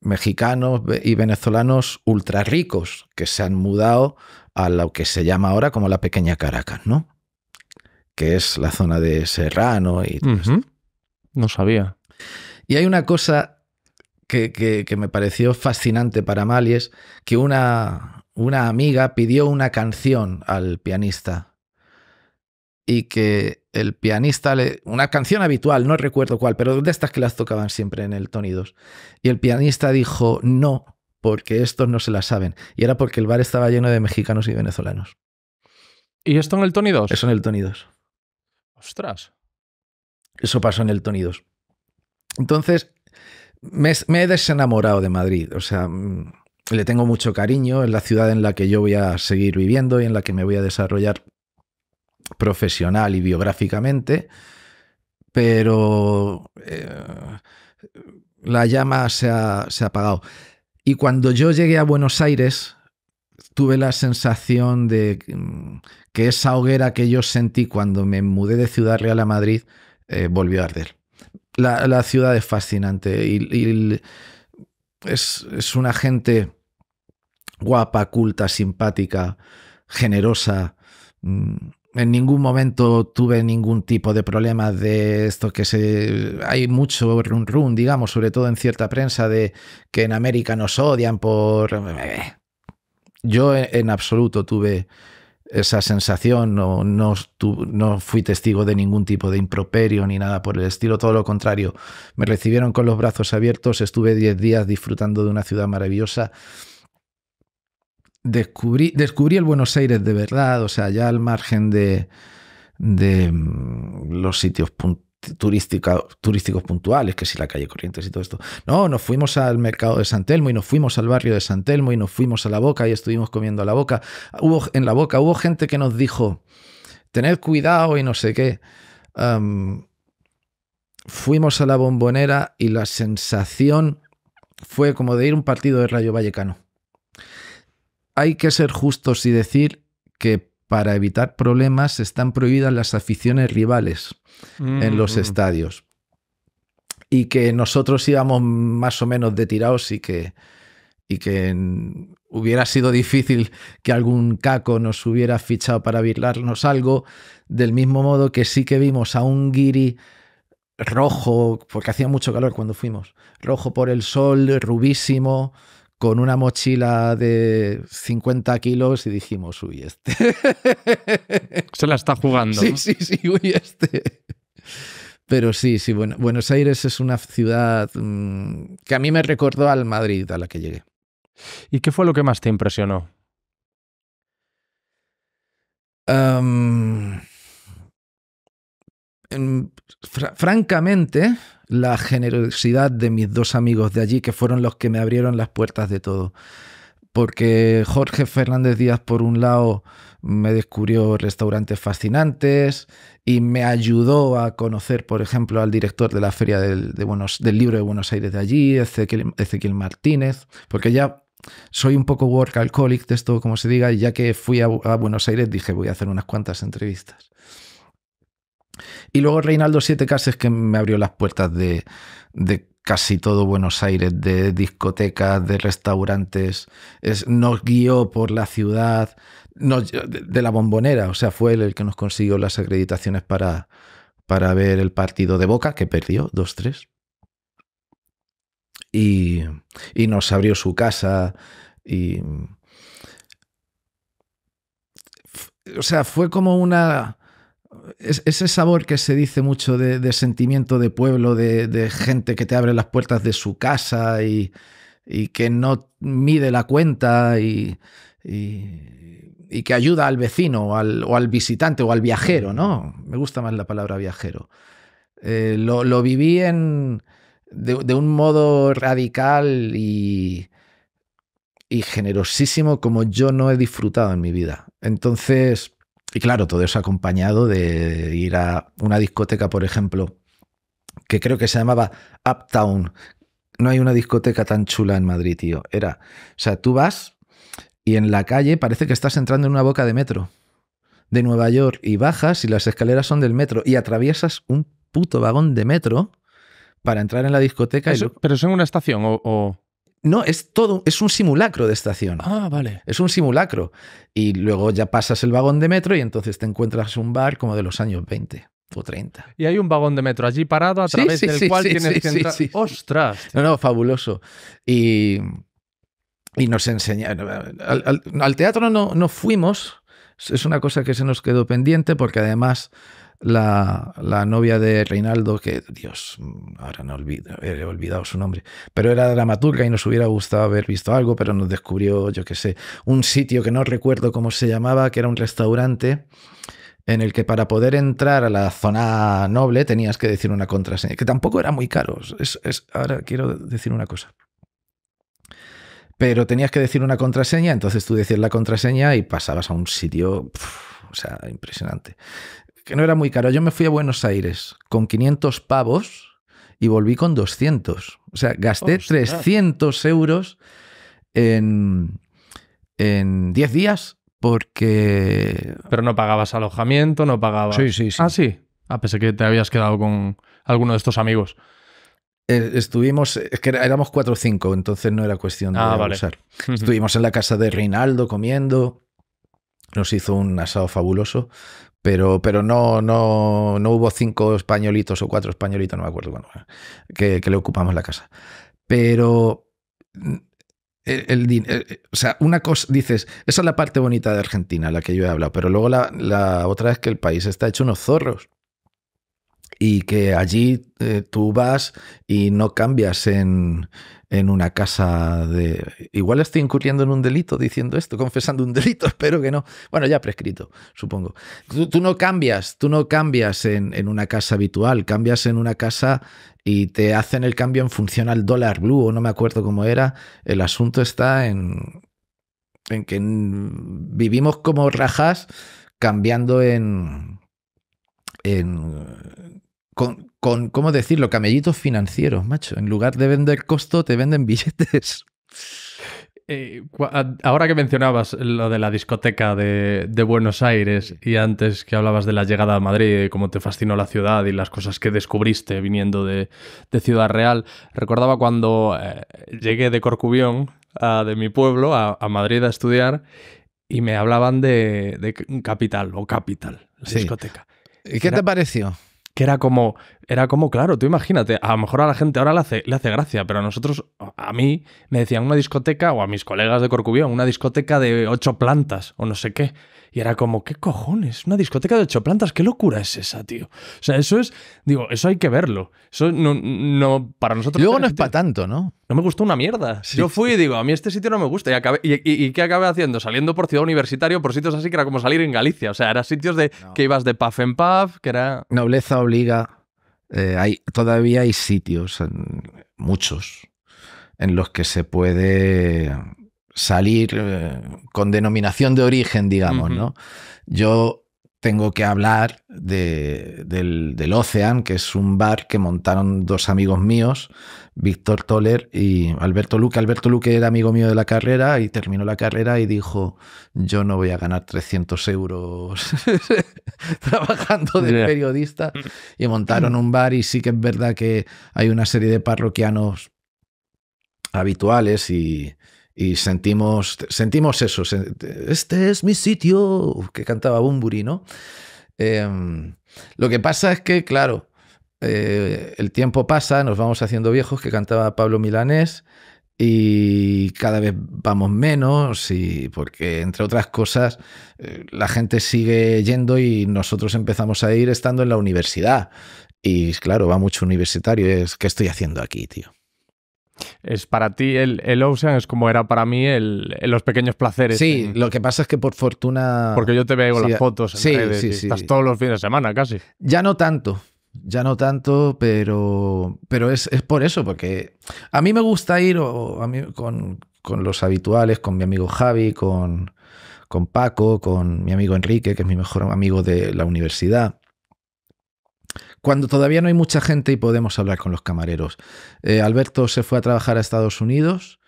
mexicanos y venezolanos ultra ricos que se han mudado a lo que se llama ahora como la pequeña Caracas, ¿no? Que es la zona de Serrano y No sabía. Y hay una cosa que, me pareció fascinante para mal es que una, una amiga pidió una canción al pianista y que el pianista, le, una canción habitual, no recuerdo cuál, pero de estas que las tocaban siempre en el Tony 2. Y el pianista dijo, no, porque estos no se la saben. Y era porque el bar estaba lleno de mexicanos y venezolanos. ¿Y esto en el Tony 2? Eso en el Tony 2. Ostras. Eso pasó en el Tony 2. Entonces, me, me, he desenamorado de Madrid. O sea, mm, le tengo mucho cariño. Es la ciudad en la que yo voy a seguir viviendo y en la que me voy a desarrollar profesional y biográficamente, pero eh, la llama se ha, apagado. Y cuando yo llegué a Buenos Aires, tuve la sensación de mm, que esa hoguera que yo sentí cuando me mudé de Ciudad Real a Madrid eh, volvió a arder. La, ciudad es fascinante y, es, es, una gente guapa, culta, simpática, generosa, mm, en ningún momento tuve ningún tipo de problema de esto que se... Hay mucho run run, digamos, sobre todo en cierta prensa, de que en América nos odian por... Eh, yo en absoluto tuve esa sensación, no, no, no fui testigo de ningún tipo de improperio ni nada por el estilo, todo lo contrario. Me recibieron con los brazos abiertos, estuve 10 días disfrutando de una ciudad maravillosa descubrí, el Buenos Aires de verdad, o sea, ya al margen de, mm, los sitios turísticos puntuales, que si la calle Corrientes y todo esto. No, nos fuimos al mercado de San Telmo y nos fuimos al barrio de San Telmo y nos fuimos a la boca y estuvimos comiendo a la boca. Hubo, en la boca hubo gente que nos dijo, tened cuidado y no sé qué. fuimos a la bombonera y la sensación fue como de ir a un partido de Rayo Vallecano hay que ser justos y decir que para evitar problemas están prohibidas las aficiones rivales en los mm. estadios. Y que nosotros íbamos más o menos de tirados y que, y que hubiera sido difícil que algún caco nos hubiera fichado para virlarnos algo. Del mismo modo que sí que vimos a un guiri rojo, porque hacía mucho calor cuando fuimos, rojo por el sol, rubísimo con una mochila de 50 kilos y dijimos, uy, este. Se la está jugando. Sí, sí, sí, uy, este. Pero sí, sí, bueno, Buenos Aires es una ciudad mm, que a mí me recordó al Madrid a la que llegué. ¿Y qué fue lo que más te impresionó? francamente, la generosidad de mis dos amigos de allí, que fueron los que me abrieron las puertas de todo. Porque Jorge Fernández Díaz, por un lado, me descubrió restaurantes fascinantes y me ayudó a conocer, por ejemplo, al director de la Feria del, Libro de Buenos Aires de allí, Ezequiel, Martínez, porque ya soy un poco workaholic de esto, como se diga, y ya que fui a, a, Buenos Aires dije voy a hacer unas cuantas entrevistas. Y luego Reinaldo Siete Cases que me abrió las puertas de, de casi todo Buenos Aires, de discotecas, de restaurantes. nos guió por la ciudad, de, la bombonera, o sea, fue él el que nos consiguió las acreditaciones para, ver el partido de Boca, que perdió 2-3. Y, y nos abrió su casa y... O sea, fue como una ese sabor que se dice mucho de, sentimiento de pueblo, de, gente que te abre las puertas de su casa y, que no mide la cuenta y, que ayuda al vecino o al, visitante o al viajero, ¿no? Me gusta más la palabra viajero. Eh, lo, viví en, de, un modo radical y generosísimo como yo no he disfrutado en mi vida. Entonces, y claro, todo eso acompañado de ir a una discoteca, por ejemplo, que creo que se llamaba Uptown. No hay una discoteca tan chula en Madrid, tío. Era, o sea, tú vas y en la calle parece que estás entrando en una boca de metro de Nueva York y bajas y las escaleras son del metro y atraviesas un puto vagón de metro para entrar en la discoteca. ¿Pero es en una estación o, no, es todo, es un simulacro de estación. Ah, vale. Es un simulacro. Y luego ya pasas el vagón de metro y entonces te encuentras un bar como de los años 20 o 30. Y hay un vagón de metro allí parado a través del cual tienes que entrar. ¡Ostras! No, no, fabuloso. Y, y nos enseñaron. Al, teatro no, no fuimos. Es una cosa que se nos quedó pendiente porque además la, novia de Reinaldo, que Dios, ahora no olvido, he olvidado su nombre, pero era dramaturga y nos hubiera gustado haber visto algo, pero nos descubrió, yo qué sé, un sitio que no recuerdo cómo se llamaba, que era un restaurante en el que para poder entrar a la zona noble tenías que decir una contraseña, que tampoco era muy caro. Es, ahora quiero decir una cosa. Pero tenías que decir una contraseña, entonces tú decías la contraseña y pasabas a un sitio, o sea, impresionante que no era muy caro. Yo me fui a Buenos Aires con 500 pavos y volví con 200. O sea, gasté 300 euros en, en 10 días porque... Pero no pagabas alojamiento, no pagabas... Sí, sí, sí. Ah, sí. a ah, pensé que te habías quedado con alguno de estos amigos. Eh, estuvimos, que éramos 4 o cinco, entonces no era cuestión de ah, estuvimos en la casa de Reinaldo comiendo, nos hizo un asado fabuloso pero, no, no, hubo cinco españolitos o cuatro españolitos, no me acuerdo que, le ocupamos la casa. Pero mm, o sea, una cosa, dices, esa es la parte bonita de Argentina, la que yo he hablado, pero luego la, la otra es que el país está hecho unos zorros y que allí eh, tú vas y no cambias en, una casa de... Igual estoy incurriendo en un delito diciendo esto, confesando un delito, espero que no. Bueno, ya prescrito, supongo. Tú, no cambias, tú no cambias en, en, una casa habitual, cambias en una casa y te hacen el cambio en función al dólar blue o no me acuerdo cómo era. El asunto está en, en que mm, vivimos como rajas cambiando en... En, con, con, ¿cómo decirlo? Camellitos financieros, macho. En lugar de vender costo, te venden billetes. Eh, ahora que mencionabas lo de la discoteca de, Buenos Aires y antes que hablabas de la llegada a Madrid, cómo te fascinó la ciudad y las cosas que descubriste viniendo de, Ciudad Real, recordaba cuando eh, llegué de Corcubión, de mi pueblo, a, Madrid a estudiar y me hablaban de, Capital o Capital, la discoteca. ¿Y qué te pareció? que era como era como, claro, tú imagínate, a lo mejor a la gente ahora le hace, le hace gracia, pero a nosotros, a mí, me decían una discoteca, o a mis colegas de Corcubión, una discoteca de ocho plantas, o no sé qué. Y era como, ¿qué cojones? Una discoteca de ocho plantas, ¿qué locura es esa, tío? O sea, eso es, digo, eso hay que verlo. Eso no, no para nosotros... Luego no es para tanto, ¿no? No me gustó una mierda. Yo fui y digo, a mí este sitio no me gusta. ¿Y, y, qué acabé haciendo? Saliendo por Ciudad Universitario, por sitios así que era como salir en Galicia. O sea, eran sitios de que ibas de paf en paf, que era... Nobleza obliga. Eh, hay, todavía hay sitios, muchos, en los que se puede salir eh, con denominación de origen, digamos, ¿no? Yo tengo que hablar del, Ocean, que es un bar que montaron dos amigos míos, Víctor Toller y Alberto Luque. Alberto Luque era amigo mío de la carrera y terminó la carrera y dijo, yo no voy a ganar 300 euros trabajando de periodista. Mm. Y montaron un bar y sí que es verdad que hay una serie de parroquianos habituales y, y sentimos, sentimos eso, este es mi sitio, que cantaba Bumburi, ¿no? Em, lo que pasa es que, claro, eh, el tiempo pasa, nos vamos haciendo viejos, que cantaba Pablo Milanés, y cada vez vamos menos, y porque, entre otras cosas, eh, la gente sigue yendo y nosotros empezamos a ir estando en la universidad. Y claro, va mucho universitario, es, ¿qué estoy haciendo aquí, tío? es para ti el, el, Ocean, es como era para mí el, los pequeños placeres. Sí, lo que pasa es que por fortuna. Porque yo te veo las fotos, en redes, estás todos los fines de semana casi. Ya no tanto. Ya no tanto, pero, pero es, por eso, porque a mí me gusta ir con, con, los habituales, con mi amigo Javi, con, con Paco, con mi amigo Enrique, que es mi mejor amigo de la universidad cuando todavía no hay mucha gente y podemos hablar con los camareros. Eh, Alberto se fue a trabajar a Estados Unidos,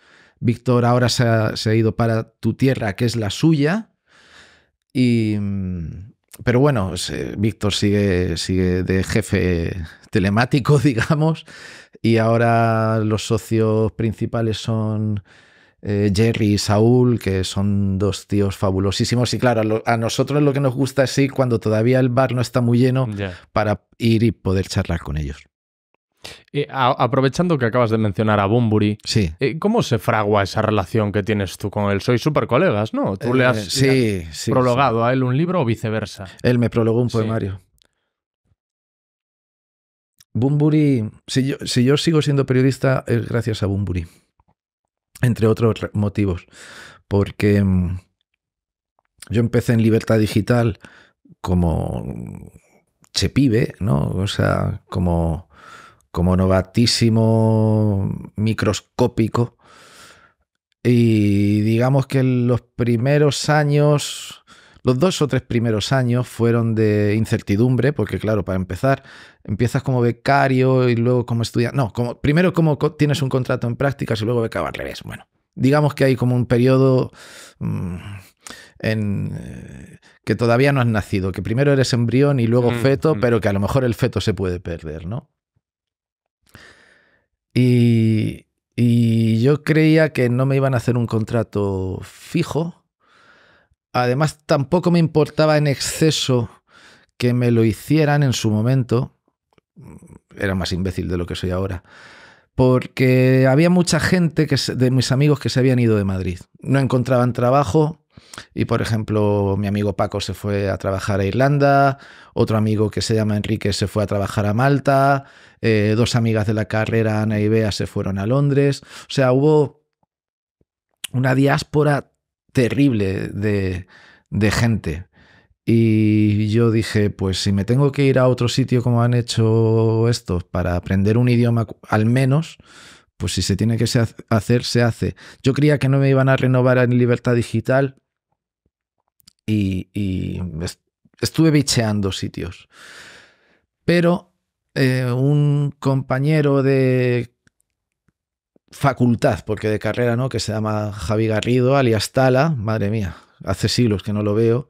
Víctor ahora se ha, ido para tu tierra, que es la suya, y, mm, pero bueno, Víctor sigue, sigue de jefe telemático, digamos, y ahora los socios principales son... Eh, Jerry y Saúl, que son dos tíos fabulosísimos. Y claro, a, nosotros lo que nos gusta es ir cuando todavía el bar no está muy lleno para ir y poder charlar con ellos. Eh, aprovechando que acabas de mencionar a Bumburi eh, ¿cómo se fragua esa relación que tienes tú con él? Sois súper colegas, ¿no? Tú le has, prologado a él un libro o viceversa. Él me prologó un poemario. Bumburi si yo, sigo siendo periodista, es gracias a Bumburi entre otros motivos, porque mm, yo empecé en Libertad Digital como mm, chepibe, ¿no? O sea, como, como novatísimo microscópico. Y digamos que los primeros años, los dos o tres primeros años fueron de incertidumbre, porque claro, para empezar, empiezas como becario y luego como estudiante. No, como, primero como tienes un contrato en prácticas y luego al revés Bueno, digamos que hay como un periodo mm, en, eh, que todavía no has nacido, que primero eres embrión y luego mm, feto, mm. pero que a lo mejor el feto se puede perder, ¿no? Y, y yo creía que no me iban a hacer un contrato fijo. Además, tampoco me importaba en exceso que me lo hicieran en su momento, era más imbécil de lo que soy ahora. Porque había mucha gente que de mis amigos que se habían ido de Madrid. No encontraban trabajo y, por ejemplo, mi amigo Paco se fue a trabajar a Irlanda, otro amigo que se llama Enrique se fue a trabajar a Malta, eh, dos amigas de la carrera, Ana y Bea, se fueron a Londres. O sea, hubo una diáspora terrible de gente. Y yo dije, pues si me tengo que ir a otro sitio como han hecho estos para aprender un idioma al menos, pues si se tiene que hacer, se hace. Yo creía que no me iban a renovar en libertad digital y, estuve bicheando sitios. Pero eh, un compañero de facultad, porque de carrera, ¿no? Que se llama Javi Garrido, alias Tala, madre mía, hace siglos que no lo veo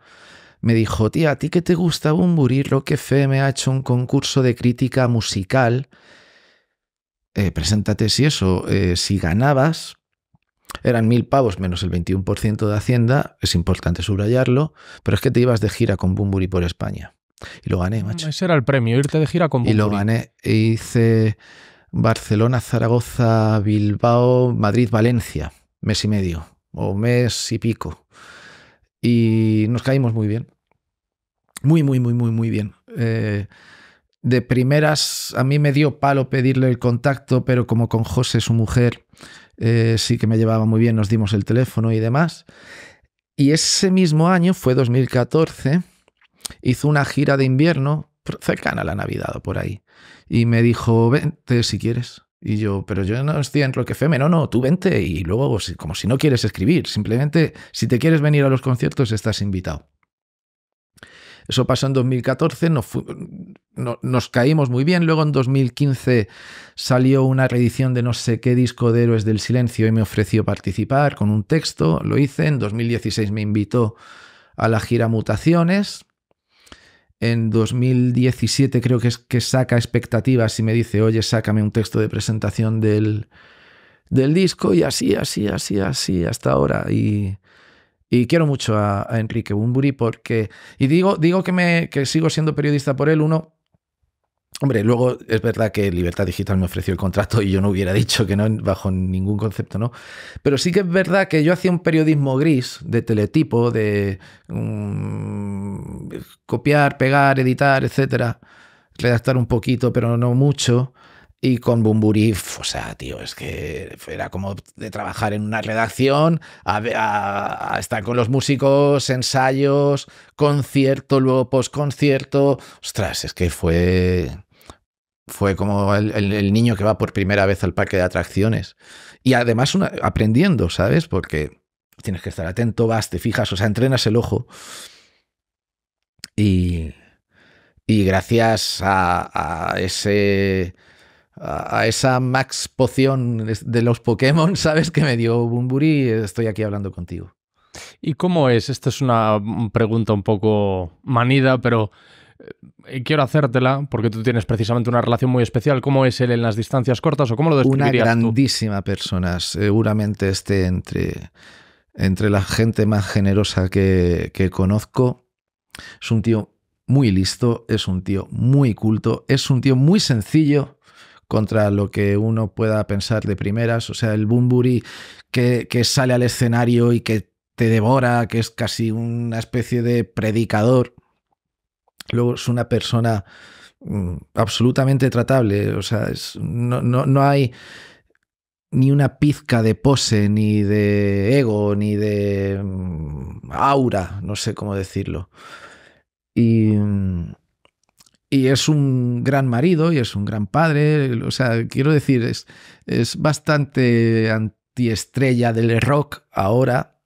me dijo, tía, ¿a ti que te gusta Bumburi? fe me ha hecho un concurso de crítica musical. Eh, preséntate si eso, eh, si ganabas, eran mil pavos menos el 21% de Hacienda, es importante subrayarlo, pero es que te ibas de gira con Bumburi por España. Y lo gané, macho. Ese era el premio, irte de gira con Bumburi. Y lo gané. E hice Barcelona, Zaragoza, Bilbao, Madrid, Valencia, mes y medio, o mes y pico y nos caímos muy bien. Muy, muy, muy, muy, muy bien. Eh, de primeras, a mí me dio palo pedirle el contacto, pero como con José, su mujer, eh, sí que me llevaba muy bien, nos dimos el teléfono y demás. Y ese mismo año, fue 2014, hizo una gira de invierno cercana a la Navidad o por ahí. Y me dijo, vente si quieres. Y yo, pero yo no estoy en Rock FM, no, no, tú vente y luego, pues, como si no quieres escribir, simplemente si te quieres venir a los conciertos estás invitado. Eso pasó en 2014, nos, nos caímos muy bien. Luego en 2015 salió una reedición de no sé qué disco de Héroes del Silencio y me ofreció participar con un texto. Lo hice. En 2016 me invitó a la gira Mutaciones en 2017 creo que es que saca expectativas y me dice, oye, sácame un texto de presentación del, del disco y así, así, así, así, hasta ahora. Y, quiero mucho a, Enrique Bumburi porque, y digo, digo que, me, que sigo siendo periodista por él, uno, Hombre, luego es verdad que Libertad Digital me ofreció el contrato y yo no hubiera dicho que no, bajo ningún concepto, ¿no? Pero sí que es verdad que yo hacía un periodismo gris de teletipo, de mm, copiar, pegar, editar, etcétera, redactar un poquito, pero no mucho. Y con Bumburí, o sea, tío, es que era como de trabajar en una redacción, a, estar con los músicos, ensayos, concierto, luego post-concierto, Ostras, es que fue fue como el, niño que va por primera vez al parque de atracciones. Y además aprendiendo, ¿sabes? Porque tienes que estar atento, vas, te fijas, o sea, entrenas el ojo. Y, gracias a, ese a esa max poción de los Pokémon, ¿sabes? Que me dio Bumburi, estoy aquí hablando contigo. ¿Y cómo es? Esta es una pregunta un poco manida, pero eh, eh, quiero hacértela, porque tú tienes precisamente una relación muy especial. ¿Cómo es él en las distancias cortas o cómo lo describirías Una grandísima persona, seguramente esté entre, entre la gente más generosa que, conozco. Es un tío muy listo, es un tío muy culto, es un tío muy sencillo contra lo que uno pueda pensar de primeras. O sea, el Bumburi que sale al escenario y que te devora, que es casi una especie de predicador Luego es una persona mm, absolutamente tratable, o sea, no, hay ni una pizca de pose, ni de ego, ni de mm, aura, no sé cómo decirlo. Mm, y, es un gran marido y es un gran padre, o sea, quiero decir, es, es bastante antiestrella del rock ahora,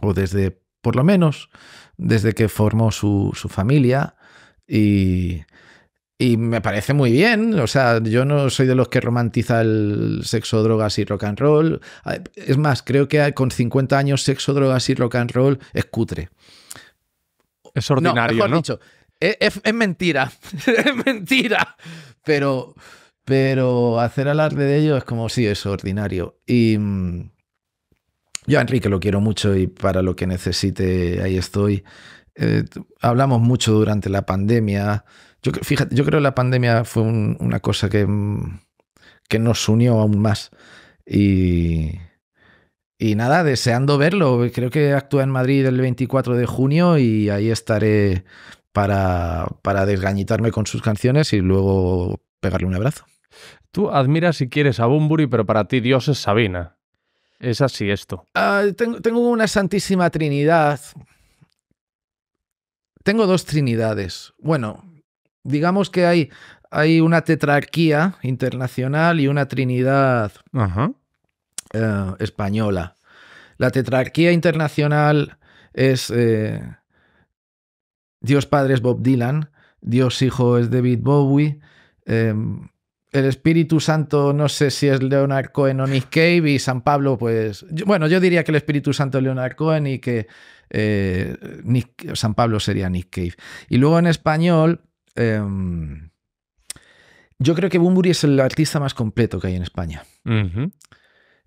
o desde, por lo menos, desde que formó su, familia y, me parece muy bien. O sea, yo no soy de los que romantiza el sexo, drogas y rock and roll. Es más, creo que con 50 años sexo, drogas y rock and roll es cutre. Es ordinario, ¿no? Mejor Dicho, es, mentira, es mentira. Pero, pero hacer alarde de ello es como si es ordinario. Y... Mm, yo Enrique lo quiero mucho y para lo que necesite ahí estoy. Eh, hablamos mucho durante la pandemia. Yo, fíjate, yo creo que la pandemia fue una cosa mm, que, nos unió aún más. Y, nada, deseando verlo. Creo que actúa en Madrid el 24 de junio y ahí estaré para, desgañitarme con sus canciones y luego pegarle un abrazo. Tú admiras si quieres a Bumburi, pero para ti Dios es Sabina. Es así esto. Ah, tengo, una Santísima Trinidad. Tengo dos Trinidades. Bueno, digamos que hay, una tetrarquía internacional y una Trinidad eh, española. La tetrarquía internacional es eh, Dios Padre es Bob Dylan, Dios Hijo es David Bowie, em, el Espíritu Santo, no sé si es Leonard Cohen o Nick Cave, y San Pablo, pues. bueno, yo diría que el Espíritu Santo es Leonard Cohen y que eh, San Pablo sería Nick Cave. Y luego en español. Em, yo creo que Bumburi es el artista más completo que hay en España.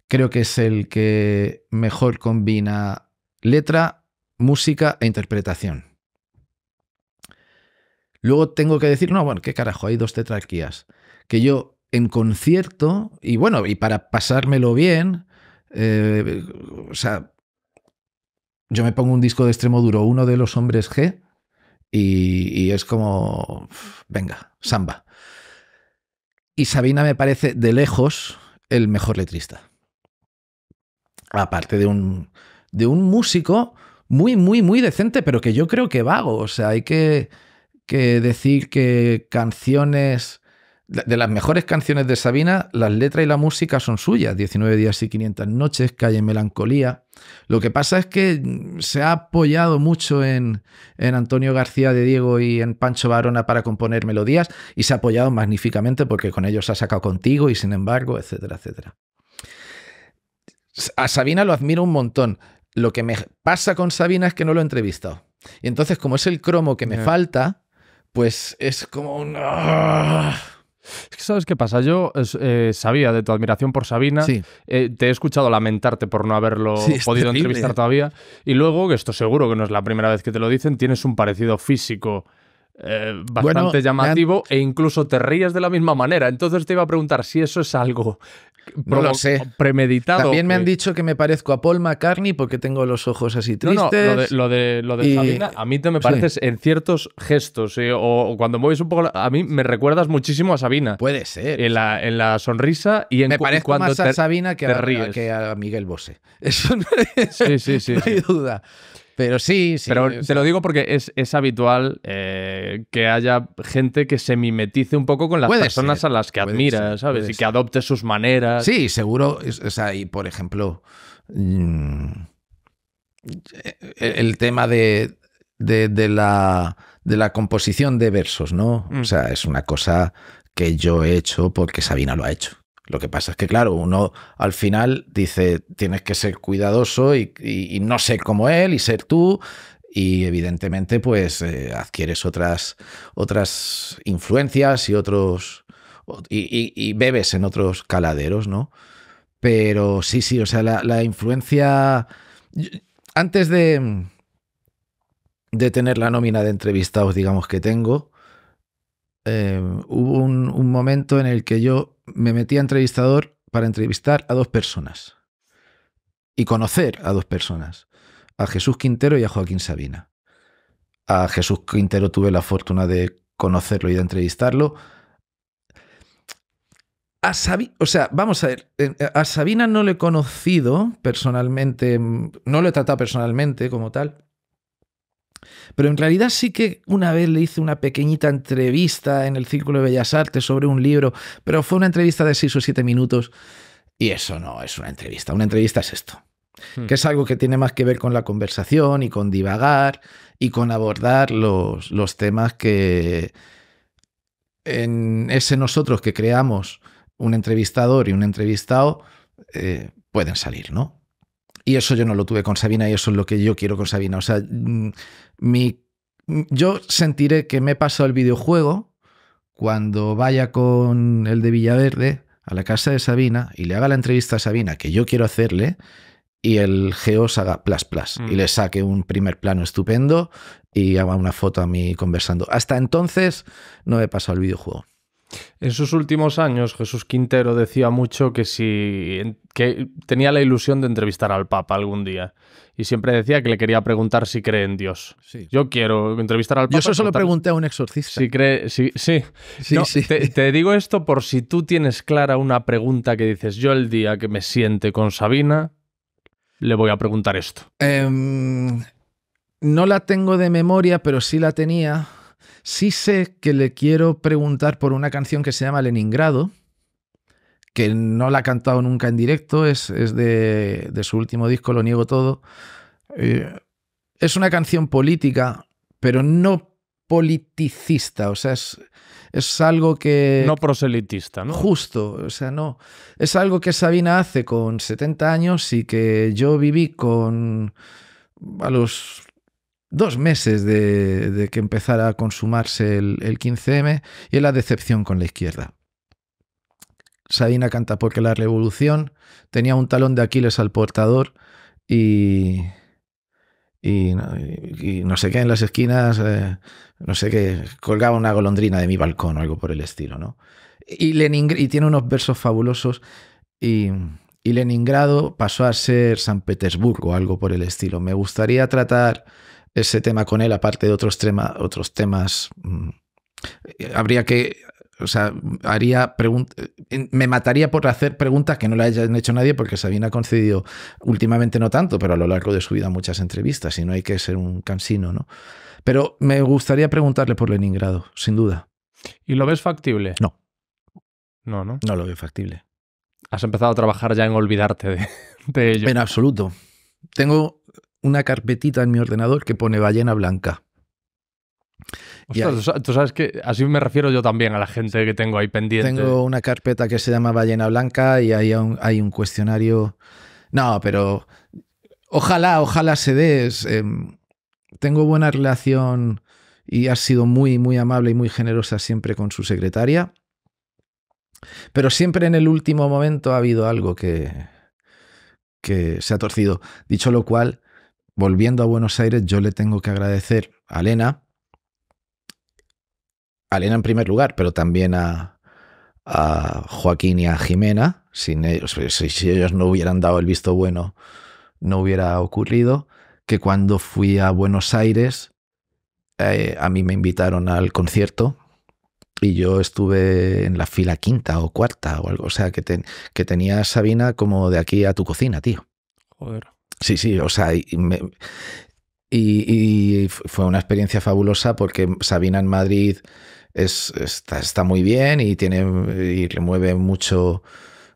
Creo que es el que mejor combina letra, música e interpretación. Luego tengo que decir, no, bueno, qué carajo, hay dos tetrarquías que yo en concierto, y bueno, y para pasármelo bien, eh, o sea, yo me pongo un disco de extremo duro, uno de los hombres G, y, es como, venga, samba. Y Sabina me parece de lejos el mejor letrista. Aparte de un, de un músico muy, muy, muy decente, pero que yo creo que vago. O sea, hay que, que decir que canciones de las mejores canciones de Sabina, las letras y la música son suyas. 19 días y 500 noches, Calle Melancolía. Lo que pasa es que mm, se ha apoyado mucho en, Antonio García de Diego y en Pancho Barona para componer melodías y se ha apoyado magníficamente porque con ellos ha sacado contigo y sin embargo, etcétera, etcétera. A Sabina lo admiro un montón. Lo que me pasa con Sabina es que no lo he entrevistado. Y entonces, como es el cromo que me falta, pues es como un... ¡ah! Es que sabes qué pasa, yo eh, sabía de tu admiración por Sabina, eh, te he escuchado lamentarte por no haberlo podido entrevistar todavía, y luego, que esto seguro que no es la primera vez que te lo dicen, tienes un parecido físico eh, bastante llamativo e incluso te ríes de la misma manera. Entonces te iba a preguntar si eso es algo no lo sé. premeditado. También me han dicho que me parezco a Paul McCartney porque tengo los ojos así tristes. No, no, lo de, lo de, Sabina, a mí te me pareces en ciertos gestos eh, o, cuando mueves un poco. a mí me recuerdas muchísimo a Sabina. Puede ser. En la, sonrisa y en Me parezco más a Sabina que a, que Miguel Bosé. Eso es, sí, sí, sí, no hay duda. Pero sí, sí. Pero te lo digo porque es, habitual eh, que haya gente que se mimetice un poco con las personas a las que admira, ¿sabes? Y que adopte sus maneras. Sí, seguro. O sea, y por ejemplo, mm, el tema de, la, de la composición de versos, ¿no? O mm. sea, es una cosa que yo he hecho porque Sabina lo ha hecho. Lo que pasa es que, claro, uno al final dice, tienes que ser cuidadoso y, no ser como él y ser tú. Y evidentemente, pues eh, adquieres otras, otras influencias y otros. Y, bebes en otros caladeros, ¿no? Pero sí, sí, o sea, la, influencia. Antes de, de tener la nómina de entrevistados, digamos, que tengo, eh, hubo un momento en el que yo me metí a entrevistador para entrevistar a dos personas y conocer a dos personas, a Jesús Quintero y a Joaquín Sabina. A Jesús Quintero tuve la fortuna de conocerlo y de entrevistarlo. A Sabi o sea, vamos a ver, a Sabina no le he conocido personalmente, no lo he tratado personalmente como tal, pero en realidad sí que una vez le hice una pequeñita entrevista en el Círculo de Bellas Artes sobre un libro, pero fue una entrevista de seis o siete minutos y eso no es una entrevista, una entrevista es esto, hmm. que es algo que tiene más que ver con la conversación y con divagar y con abordar los, temas que en ese nosotros que creamos un entrevistador y un entrevistado eh, pueden salir, ¿no? Y eso yo no lo tuve con Sabina y eso es lo que yo quiero con Sabina. O sea, mm, yo sentiré que me he pasado el videojuego cuando vaya con el de Villaverde a la casa de Sabina y le haga la entrevista a Sabina que yo quiero hacerle y el Geos haga plas plas y mm. le saque un primer plano estupendo y haga una foto a mí conversando. Hasta entonces no he pasado el videojuego. En sus últimos años, Jesús Quintero decía mucho que si que tenía la ilusión de entrevistar al Papa algún día y siempre decía que le quería preguntar si cree en Dios. Yo quiero entrevistar al Papa. Yo eso solo pregunté a un exorcista. Si cree, sí, sí, Te, digo esto por si tú tienes clara una pregunta que dices yo el día que me siente con Sabina le voy a preguntar esto. Em, no la tengo de memoria, pero sí la tenía. Sí sé que le quiero preguntar por una canción que se llama Leningrado, que no la ha cantado nunca en directo, es, de, su último disco, Lo Niego Todo. Eh, es una canción política, pero no politicista, o sea, es, es algo que... No proselitista, ¿no? Justo, o sea, no. Es algo que Sabina hace con 70 años y que yo viví con... a los dos meses de, que empezara a consumarse el, 15M y la decepción con la izquierda. Sabina canta porque la revolución tenía un talón de Aquiles al portador y, y, no sé qué en las esquinas, eh, no sé qué, colgaba una golondrina de mi balcón o algo por el estilo, ¿no? Y, tiene unos versos fabulosos y, y Leningrado pasó a ser San Petersburgo o algo por el estilo. Me gustaría tratar ese tema con él, aparte de otros, otros temas. Mm, eh, habría que. O sea, haría eh, me mataría por hacer preguntas que no le hayan hecho nadie, porque Sabina ha concedido últimamente no tanto, pero a lo largo de su vida muchas entrevistas, y no hay que ser un cansino, ¿no? Pero me gustaría preguntarle por Leningrado, sin duda. ¿Y lo ves factible? No. No, ¿no? No lo veo factible. Has empezado a trabajar ya en olvidarte de, de ello. En absoluto. Tengo una carpetita en mi ordenador que pone ballena blanca. Ostras, tú sabes que así me refiero yo también a la gente que tengo ahí pendiente. Tengo una carpeta que se llama ballena blanca y ahí hay un, cuestionario. No, pero ojalá, ojalá se dé. Em, tengo buena relación y ha sido muy, muy amable y muy generosa siempre con su secretaria. Pero siempre en el último momento ha habido algo que, que se ha torcido. Dicho lo cual, volviendo a Buenos Aires, yo le tengo que agradecer a Elena, a Elena en primer lugar, pero también a, Joaquín y a Jimena. ellos, si, ellos no hubieran dado el visto bueno, no hubiera ocurrido. Que cuando fui a Buenos Aires, eh, a mí me invitaron al concierto y yo estuve en la fila quinta o cuarta o algo. O sea, que, que tenía Sabina como de aquí a tu cocina, tío. Joder. Sí, sí, o sea, y, fue una experiencia fabulosa porque Sabina en Madrid es, está, muy bien y, tiene, y mucho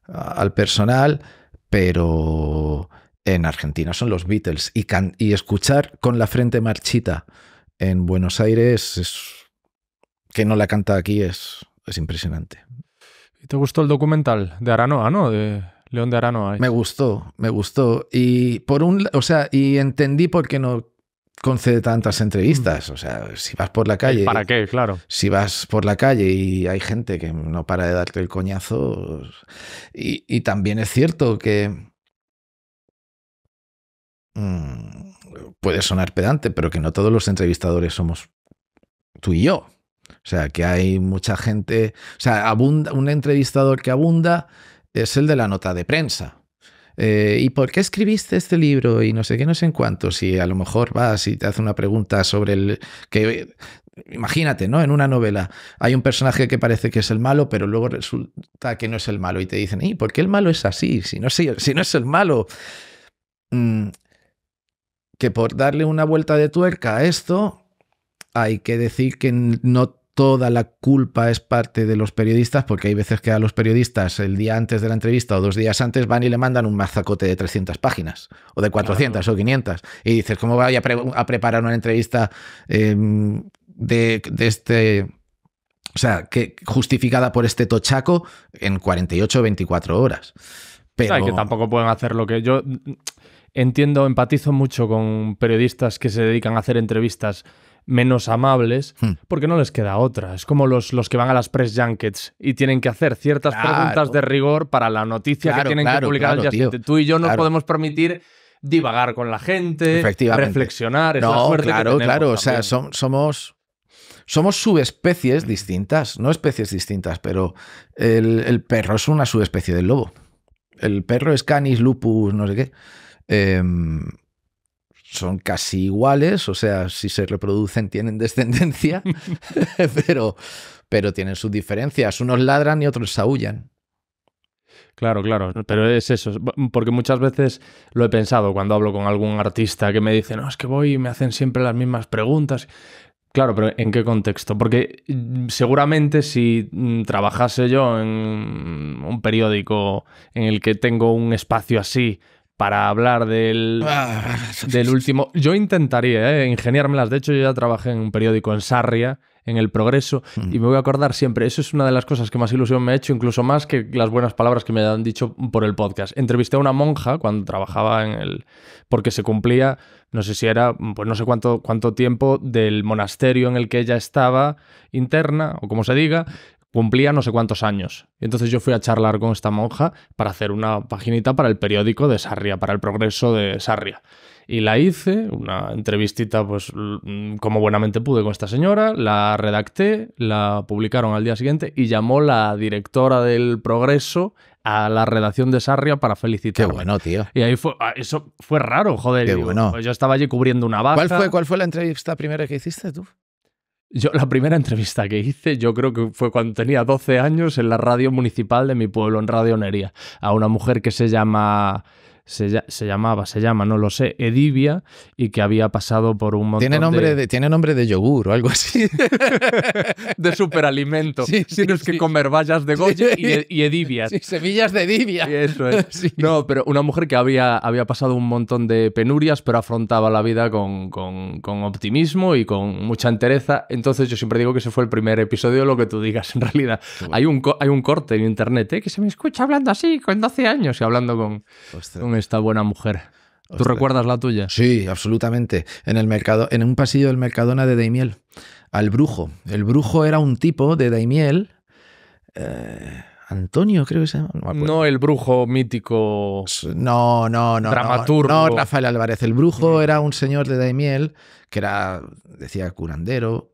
al personal, pero en Argentina son los Beatles y, can, y escuchar con la frente marchita en Buenos Aires es, que no la canta aquí es, es impresionante. ¿Y te gustó el documental de Aranoa, ah, no? De León de Arano, Me gustó, me gustó. Y por un, o sea, y entendí por qué no concede tantas entrevistas. Mm. O sea, si vas por la eh, calle. ¿Para qué? Claro. Si vas por la calle y hay gente que no para de darte el coñazo. Y, también es cierto que. Mm, puede sonar pedante, pero que no todos los entrevistadores somos tú y yo. O sea, que hay mucha gente. O sea, abunda, un entrevistador que abunda es el de la nota de prensa. Eh, ¿Y por qué escribiste este libro? Y no sé qué, no sé en cuánto. Si a lo mejor vas y te hace una pregunta sobre el. que imagínate, ¿no? En una novela hay un personaje que parece que es el malo, pero luego resulta que no es el malo. Y te dicen, ¿y por qué el malo es así? Si no, no es el malo. Mm, que por darle una vuelta de tuerca a esto, hay que decir que no toda la culpa es parte de los periodistas, porque hay veces que a los periodistas el día antes de la entrevista o dos días antes van y le mandan un mazacote de 300 páginas, o de 400 o 500, y dices, ¿cómo voy a, preparar una entrevista em, de, este... O sea, que justificada por este tochaco en 48 o 24 horas. Pero... que tampoco pueden hacer lo que yo mm, entiendo, empatizo mucho con periodistas que se dedican a hacer entrevistas menos amables, hmm. porque no les queda otra. Es como los, los que van a las press junkets y tienen que hacer ciertas preguntas de rigor para la noticia que tienen que publicar al Tú y yo no podemos permitir divagar con la gente, reflexionar. Es no, claro, claro. O sea, somos somos subespecies distintas, no especies distintas, pero el, el, perro es una subespecie del lobo. El perro es canis, lupus, no sé qué. Eh, son casi iguales, o sea, si se reproducen tienen descendencia, pero, pero tienen sus diferencias. Unos ladran y otros aullan. Claro, claro, pero es eso, porque muchas veces lo he pensado cuando hablo con algún artista que me dice, no, es que voy y me hacen siempre las mismas preguntas. Claro, pero ¿en qué contexto? Porque mm, seguramente si mm, trabajase yo en un periódico en el que tengo un espacio así, para hablar del, ah, del último. Yo intentaría ¿eh? ingeniármelas. De hecho, yo ya trabajé en un periódico en Sarria, en El Progreso, mm. y me voy a acordar siempre. Eso es una de las cosas que más ilusión me ha hecho, incluso más que las buenas palabras que me han dicho por el podcast. Entrevisté a una monja cuando trabajaba en el. porque se cumplía, no sé si era, pues no sé cuánto, cuánto tiempo del monasterio en el que ella estaba interna, o como se diga, cumplía no sé cuántos años. Y entonces yo fui a charlar con esta monja para hacer una paginita para el periódico de Sarria, para el progreso de Sarria. Y la hice, una entrevistita, pues mm, como buenamente pude con esta señora, la redacté, la publicaron al día siguiente y llamó la directora del progreso a la redacción de Sarria para felicitarme. Qué bueno, tío. Y ahí fue, ah, eso fue raro, joder. bueno. Pues yo estaba allí cubriendo una baja. fue, ¿Cuál fue la entrevista primera que hiciste tú? Yo, la primera entrevista que hice, yo creo que fue cuando tenía 12 años en la radio municipal de mi pueblo, en Radio a una mujer que se llama se, llamaba, se llama, no lo sé, Edivia, y que había pasado por un montón tiene nombre de... tiene nombre de yogur o algo así. de superalimento. Sí, Tienes que comer vallas de Goya y, e, y, Edivias. semillas de Edivia. eso es. No, pero una mujer que había, había pasado un montón de penurias, pero afrontaba la vida con, con, optimismo y con mucha entereza. Entonces yo siempre digo que ese fue el primer episodio, lo que tú digas en realidad. Hay, un, hay un corte en internet ¿eh? que se me escucha hablando así, con 12 años y hablando con, Ostras esta buena mujer. ¿Tú recuerdas la tuya? Sí, absolutamente. En el mercado, en un pasillo del Mercadona de Daimiel, al brujo. El brujo era un tipo de Daimiel. Eh, Antonio, creo que se llama. No, el brujo mítico. No, no, no. Dramaturgo. No, Rafael Álvarez. El brujo era un señor de Daimiel que era, decía, curandero.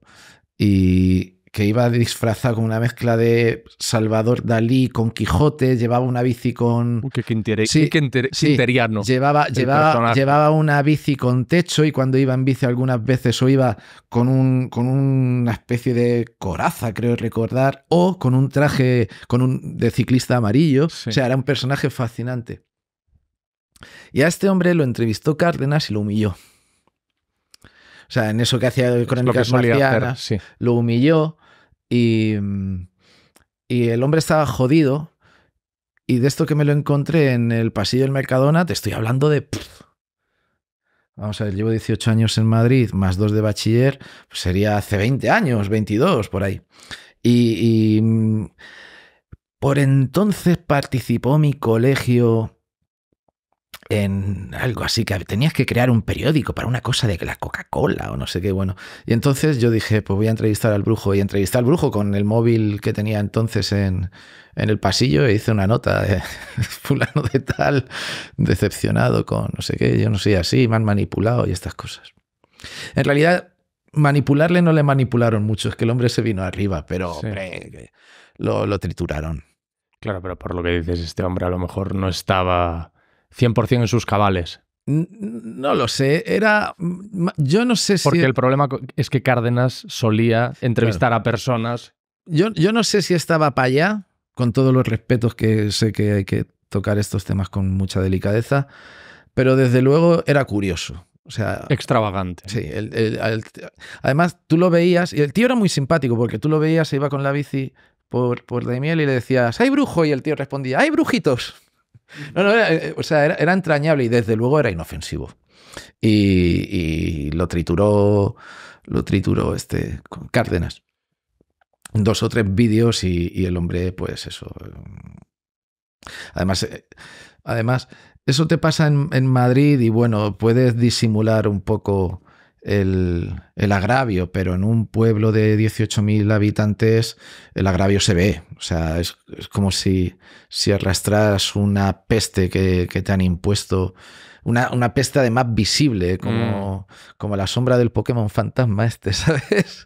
Y, que iba disfrazado con una mezcla de Salvador Dalí con Quijote, llevaba una bici con... sí, Llevaba, llevaba, una bici con techo y cuando iba en bici algunas veces o iba con, un, con una especie de coraza, creo recordar, o con un traje con un, de ciclista amarillo. O sea, era un personaje fascinante. Y a este hombre lo entrevistó Cárdenas y lo humilló. O sea, en eso que hacía crónicas lo humilló, Mm, y, el hombre estaba jodido. Y de esto que me lo encontré en el pasillo del Mercadona, te estoy hablando de... vamos a ver, llevo 18 años en Madrid, más dos de bachiller, pues sería hace 20 años, 22 por ahí. y mm, por entonces participó mi colegio en algo así, que tenías que crear un periódico para una cosa de la Coca-Cola o no sé qué, bueno. Y entonces yo dije, pues voy a entrevistar al brujo y entrevisté al brujo con el móvil que tenía entonces en, el pasillo e hice una nota de fulano de tal, decepcionado con no sé qué, yo no sé, así, me han manipulado y estas cosas. En realidad, manipularle no le manipularon mucho, es que el hombre se vino arriba, pero lo, lo trituraron. Claro, pero por lo que dices, este hombre a lo mejor no estaba 100% en sus cabales. No lo sé, era. Yo no sé si. Porque e el problema es que Cárdenas solía entrevistar a personas. Yo, yo no sé si estaba para allá, con todos los respetos que sé que hay que tocar estos temas con mucha delicadeza, pero desde luego era curioso. O sea, extravagante. Sí, además tú lo veías, y el tío era muy simpático porque tú lo veías, se iba con la bici por, por miel y le decías, hay brujo! Y el tío respondía, hay brujitos! No, no, era, eh, o sea, era, entrañable y desde luego era inofensivo. Y, lo trituró, lo trituró este Cárdenas. Dos o tres vídeos y, el hombre, pues eso. Mm. Además, eh, además eso te pasa en, en Madrid y bueno, puedes disimular un poco el, agravio, pero en un pueblo de 18.000 habitantes el agravio se ve. O sea, es, como si, si arrastras una peste que, te han impuesto. Una, una, peste además visible, mm. como, como la sombra del Pokémon fantasma este, ¿sabes?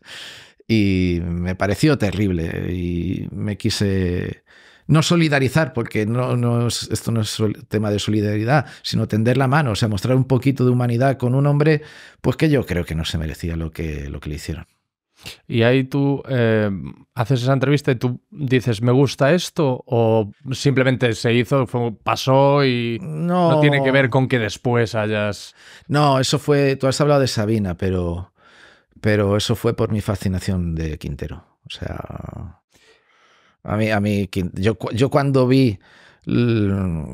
Y me pareció terrible y me quise no solidarizar, porque no, esto no es tema de solidaridad, sino tender la mano, o sea, mostrar un poquito de humanidad con un hombre, pues que yo creo que no se merecía lo que, lo que le hicieron. Y ahí tú eh, haces esa entrevista y tú dices, ¿me gusta esto? ¿O simplemente se hizo, pasó y no. no. tiene que ver con que después hayas... No, eso fue, tú has hablado de Sabina, pero, pero eso fue por mi fascinación de Quintero. O sea, a mí, a mí, yo, cuando vi no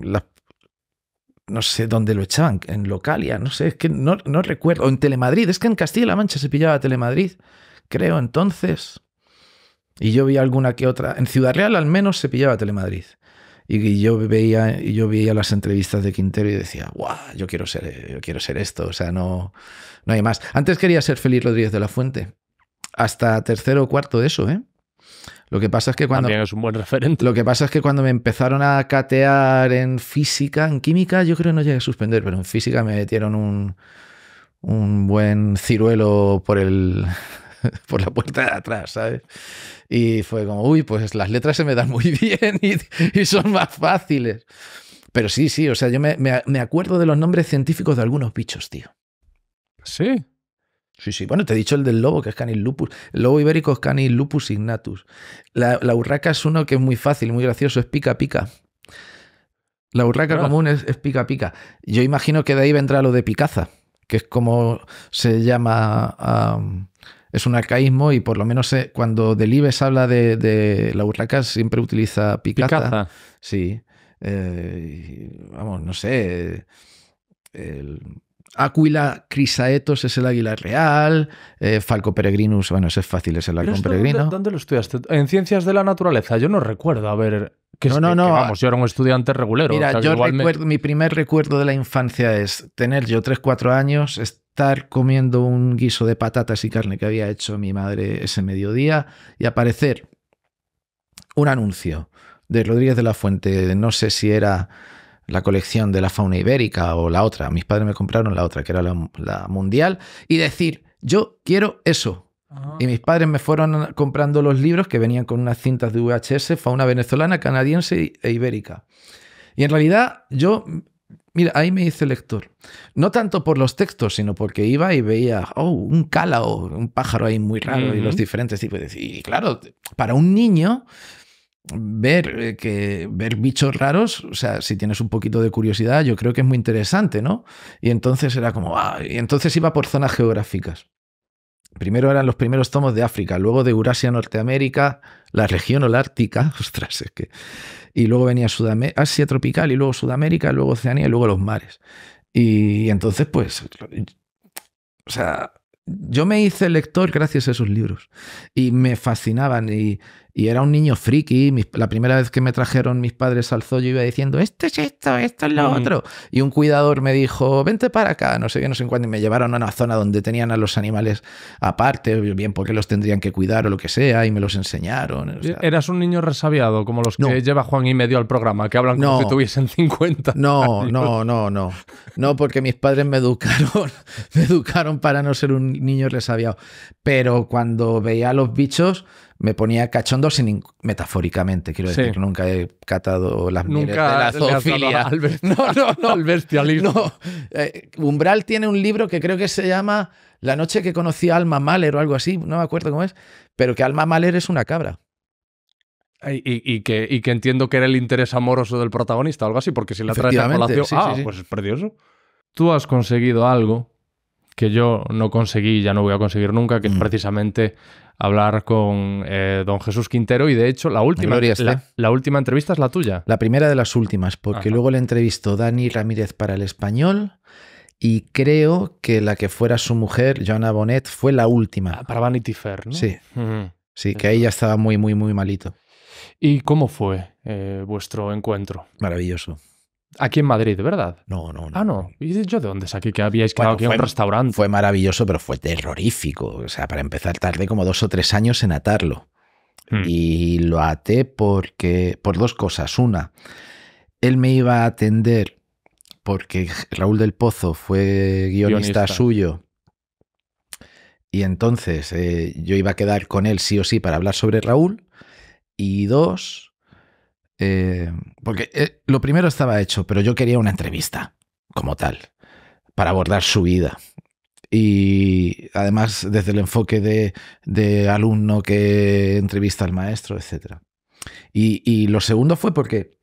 sé dónde lo echaban, en Localia, no sé, es que no, recuerdo, o en Telemadrid, es que en Castilla-La Mancha se pillaba Telemadrid, creo, entonces. Y yo vi alguna que otra, en Ciudad Real al menos se pillaba Telemadrid. Y, yo veía, y yo veía las entrevistas de Quintero y decía, guau, yo quiero ser, yo quiero ser esto, o sea, no, no hay más. Antes quería ser Feliz Rodríguez de la Fuente. Hasta tercero o cuarto de eso, ¿eh? Lo que pasa es que cuando. También es un buen referente. Lo que pasa es que cuando me empezaron a catear en física, en química, yo creo que no llegué a suspender, pero en física me metieron un, un buen ciruelo por el. por la puerta de atrás, ¿sabes? Y fue como, uy, pues las letras se me dan muy bien y, son más fáciles. Pero sí, sí, o sea, yo me, me acuerdo de los nombres científicos de algunos bichos, tío. Sí. Sí, sí. Bueno, te he dicho el del lobo, que es Canis lupus. El lobo ibérico es Canis lupus ignatus. La, la urraca es uno que es muy fácil, muy gracioso, es pica pica. La urraca común es, pica pica. Yo imagino que de ahí vendrá lo de picaza, que es como se llama. es un arcaísmo y por lo menos eh, cuando Delibes habla de, la urraca siempre utiliza picaza. Sí. Eh, vamos, no sé. El, Aquila Crisaetos es el águila real, eh, Falco Peregrinus, bueno, ese es fácil, es el águila peregrino. ¿dónde, lo estudiaste? En Ciencias de la Naturaleza, yo no recuerdo haber que no, no, no. vamos, yo era un estudiante regulero. Mira, mi primer recuerdo de la infancia es tener yo 3, 4 años, estar comiendo un guiso de patatas y carne que había hecho mi madre ese mediodía y aparecer un anuncio de Rodríguez de la Fuente, no sé si era la colección de la fauna ibérica o la otra. Mis padres me compraron la otra, que era la, mundial, y decir, yo quiero eso. Ah. Y mis padres me fueron comprando los libros que venían con unas cintas de VHS, fauna venezolana, canadiense e ibérica. Y en realidad yo, mira, ahí me hice lector. No tanto por los textos, sino porque iba y veía, oh, un cálao, un pájaro ahí muy raro y los diferentes tipos. Y claro, para un niño, ver, eh, que, ver bichos raros, o sea, si tienes un poquito de curiosidad, yo creo que es muy interesante, ¿no? Y entonces era como, ah", y entonces iba por zonas geográficas. Primero eran los primeros tomos de África, luego de Eurasia, Norteamérica, la región holártica, ostras, es que... Y luego venía Sudamérica, Asia tropical, y luego Sudamérica, luego Oceanía, y luego los mares. y entonces, pues, o sea, yo me hice lector gracias a esos libros y me fascinaban y, y era un niño friki. la primera vez que me trajeron mis padres al zoo, yo iba diciendo, esto es esto, esto es lo mm. otro. Y un cuidador me dijo, vente para acá, no sé qué, no sé cuándo. Y me llevaron a una zona donde tenían a los animales aparte, bien porque los tendrían que cuidar o lo que sea, y me los enseñaron. ¿Eras un niño resabiado como los que lleva Juan y medio al programa, que hablan como si tuviesen 50? No, no, no, no. No, porque mis padres me educaron, me educaron para no ser un niño resabiado. Pero cuando veía a los bichos, me ponía cachondo sin metafóricamente, quiero decir, nunca he catado las nunca de la zoofilia. Al no, no, bestialismo. Eh, Umbral tiene un libro que creo que se llama La noche que conocí a Alma Mahler o algo así, no me acuerdo cómo es, pero que Alma Mahler es una cabra. Y, que, entiendo que era el interés amoroso del protagonista, algo así, porque si la traes a ah, pues es precioso. Tú has conseguido algo que yo no conseguí y ya no voy a conseguir nunca, que es mm. precisamente hablar con eh, don Jesús Quintero y de hecho la última, la, última entrevista es la tuya. La primera de las últimas, porque luego le entrevistó Dani Ramírez para el español. Y creo que la que fuera su mujer, Joana Bonet, fue la última. Ah, para Vanity Fair, ¿no? Sí. Sí, que ahí ya estaba muy, muy, muy malito. ¿Y cómo fue eh, vuestro encuentro? Maravilloso. Aquí en Madrid, ¿verdad? No, no, no. Ah, no. ¿Y yo de dónde saqué que habíais quedado aquí en un restaurante? Fue maravilloso, pero fue terrorífico. O sea, para empezar, tardé como dos o tres años en atarlo. Hmm. Y lo até porque. por dos cosas. Una, él me iba a atender porque Raúl del Pozo fue guionista, suyo. Y entonces eh, yo iba a quedar con él sí o sí para hablar sobre Raúl. Y dos, eh, porque eh, lo primero estaba hecho, pero yo quería una entrevista como tal, para abordar su vida. Y además desde el enfoque de, alumno que entrevista al maestro, etc. Y, lo segundo fue porque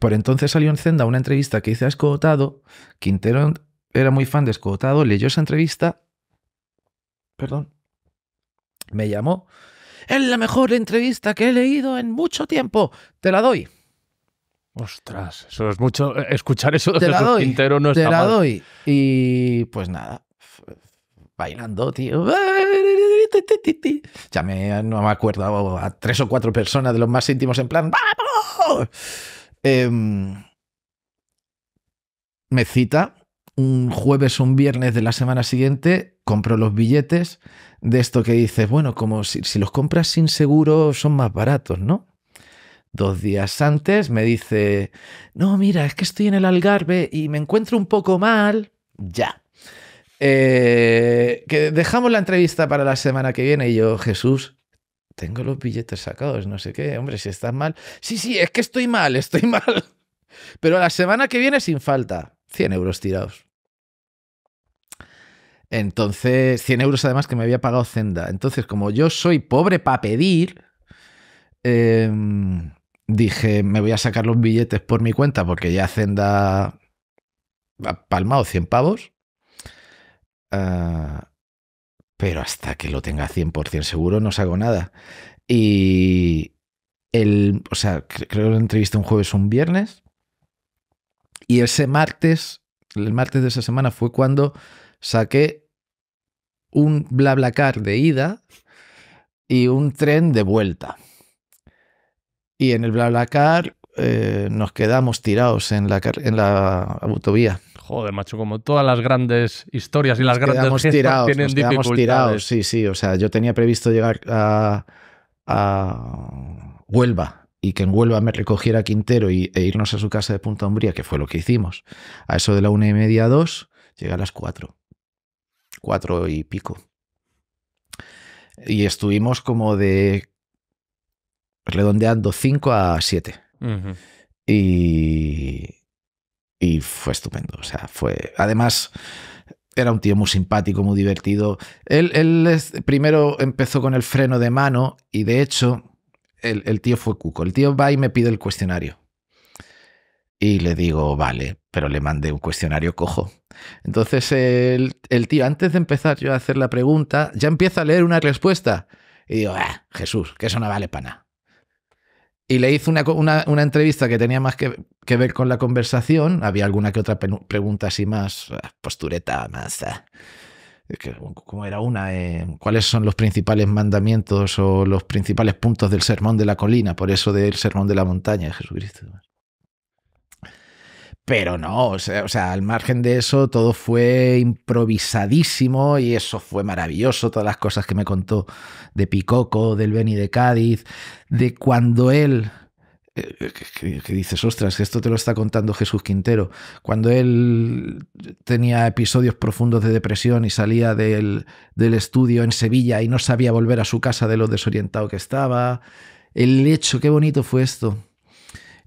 por entonces salió en Zenda una entrevista que hice a Escotado. Quintero era muy fan de Escotado, leyó esa entrevista, perdón, me llamó es la mejor entrevista que he leído en mucho tiempo. Te la doy. Ostras, eso es mucho. Eh, escuchar eso de la doy, no te la doy. Y pues nada, bailando, tío. Ya me, no me acuerdo a tres o cuatro personas de los más íntimos en plan. Em, me cita un jueves o un viernes de la semana siguiente, compro los billetes, de esto que dices, bueno, como si, los compras sin seguro son más baratos, ¿no? Dos días antes me dice, no, mira, es que estoy en el Algarve y me encuentro un poco mal. Ya. Eh, que dejamos la entrevista para la semana que viene y yo, Jesús, tengo los billetes sacados, no sé qué, hombre, si estás mal. Sí, sí, es que estoy mal, estoy mal. Pero la semana que viene sin falta, 100 euros tirados. Entonces, 100 euros además que me había pagado Zenda. Entonces, como yo soy pobre para pedir, em, dije, me voy a sacar los billetes por mi cuenta porque ya Zenda ha palmado 100 pavos. Ah, pero hasta que lo tenga 100% seguro no saco nada. Y el, o sea, creo que lo entrevisté un jueves o un viernes. Y ese martes, el martes de esa semana fue cuando saqué un BlaBlaCar de ida y un tren de vuelta. Y en el BlaBlaCar eh, nos quedamos tirados en la, en la autovía. Joder, macho, como todas las grandes historias y las grandes tirados, tienen nos quedamos tirados, sí, sí. O sea, yo tenía previsto llegar a, Huelva y que en Huelva me recogiera Quintero y, e irnos a su casa de Punta Umbría, que fue lo que hicimos. A eso de la una y media, dos, llegué a las cuatro cuatro y pico. Y estuvimos como de redondeando cinco a siete. y, fue estupendo. O sea, fue. Además, era un tío muy simpático, muy divertido. Él, primero empezó con el freno de mano y de hecho, el, el tío fue cuco. El tío va y me pide el cuestionario. Y le digo, vale, pero le mandé un cuestionario cojo. Entonces el, tío, antes de empezar yo a hacer la pregunta, ya empieza a leer una respuesta. Y digo, ah, Jesús, que eso no vale para nada. Y le hizo una, entrevista que tenía más que, ver con la conversación. Había alguna que otra pregunta así más ah, postureta, más... Ah. ¿Cómo era una? Eh, ¿Cuáles son los principales mandamientos o los principales puntos del sermón de la colina? Por eso del sermón de la montaña de Jesucristo. Pero no, o sea, al margen de eso, todo fue improvisadísimo y eso fue maravilloso. Todas las cosas que me contó de Picoco, del Beni de Cádiz, de cuando él eh, que, dices, ostras, esto te lo está contando Jesús Quintero. Cuando él tenía episodios profundos de depresión y salía del, del, estudio en Sevilla y no sabía volver a su casa de lo desorientado que estaba. El hecho, qué bonito fue esto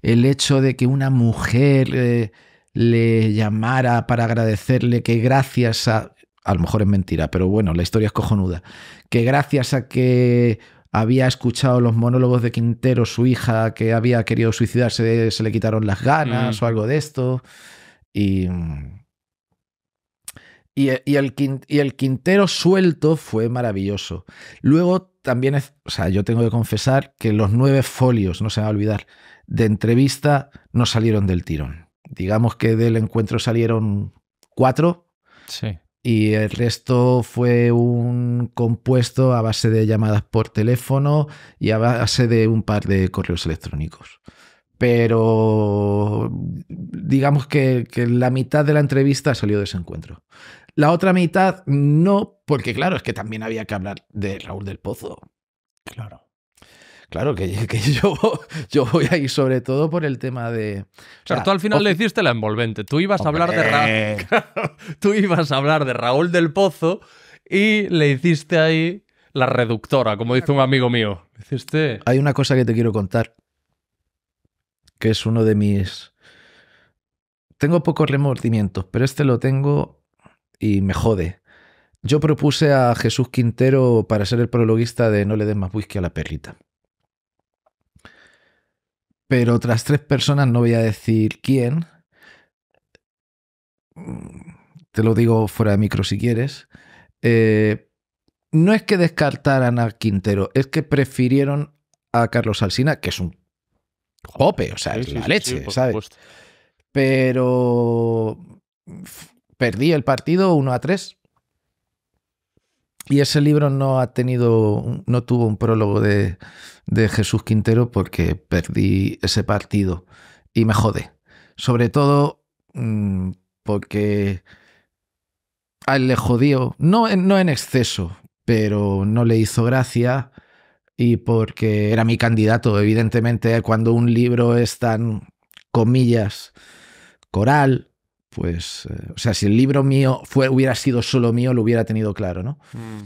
el hecho de que una mujer eh, le llamara para agradecerle que gracias a... A lo mejor es mentira, pero bueno, la historia es cojonuda. Que gracias a que había escuchado los monólogos de Quintero, su hija, que había querido suicidarse, se le quitaron las ganas mm. o algo de esto. Y, y, el, y, el, Quintero suelto fue maravilloso. Luego también, es, o sea, yo tengo que confesar que los nueve folios, no se va a olvidar, de entrevista no salieron del tirón. Digamos que del encuentro salieron cuatro. Y el resto fue un compuesto a base de llamadas por teléfono y a base de un par de correos electrónicos. Pero digamos que la mitad de la entrevista salió de ese encuentro. La otra mitad no, porque claro, es que también había que hablar de Raúl del Pozo. Claro. Claro, que, yo, voy ahí sobre todo por el tema de. O sea, tú al final le hiciste la envolvente. Tú ibas a hablar de tú ibas a hablar de Raúl del Pozo y le hiciste ahí la reductora, como dice un amigo mío. Hiciste. Hay una cosa que te quiero contar. Que es uno de mis. Tengo pocos remordimientos, pero este lo tengo y me jode. Yo propuse a Jesús Quintero para ser el prologuista de No le des más whisky a la perrita pero otras tres personas, no voy a decir quién, te lo digo fuera de micro si quieres, eh, no es que descartaran a Quintero, es que prefirieron a Carlos Alsina, que es un jope, o sea, es la leche, ¿sabes? Pero perdí el partido 1 a 3 y ese libro no ha tenido, no tuvo un prólogo de, Jesús Quintero porque perdí ese partido y me jodé. Sobre todo mm, porque a él le jodió, no, no en exceso, pero no le hizo gracia y porque era mi candidato. Evidentemente, cuando un libro es tan, comillas, coral, pues, eh, o sea, si el libro mío fue, hubiera sido solo mío, lo hubiera tenido claro, ¿no? Mm.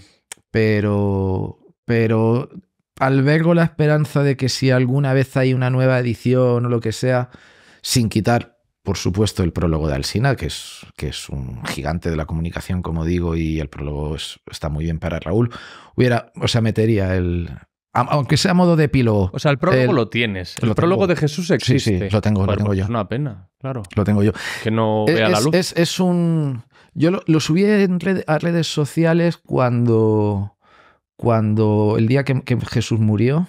Pero, pero albergo la esperanza de que si alguna vez hay una nueva edición o lo que sea, sin quitar, por supuesto, el prólogo de Alsina, que es, que es un gigante de la comunicación, como digo, y el prólogo está muy bien para Raúl, hubiera, o sea, metería el, aunque sea modo de epílogo. O sea, el prólogo lo tienes. El, prólogo de Jesús existe. lo tengo, lo tengo pues yo. Es una pena. Claro. Lo tengo yo. Que no eh, vea la luz. Es, un. Yo lo, subí en a redes sociales cuando. Cuando el día que, Jesús murió,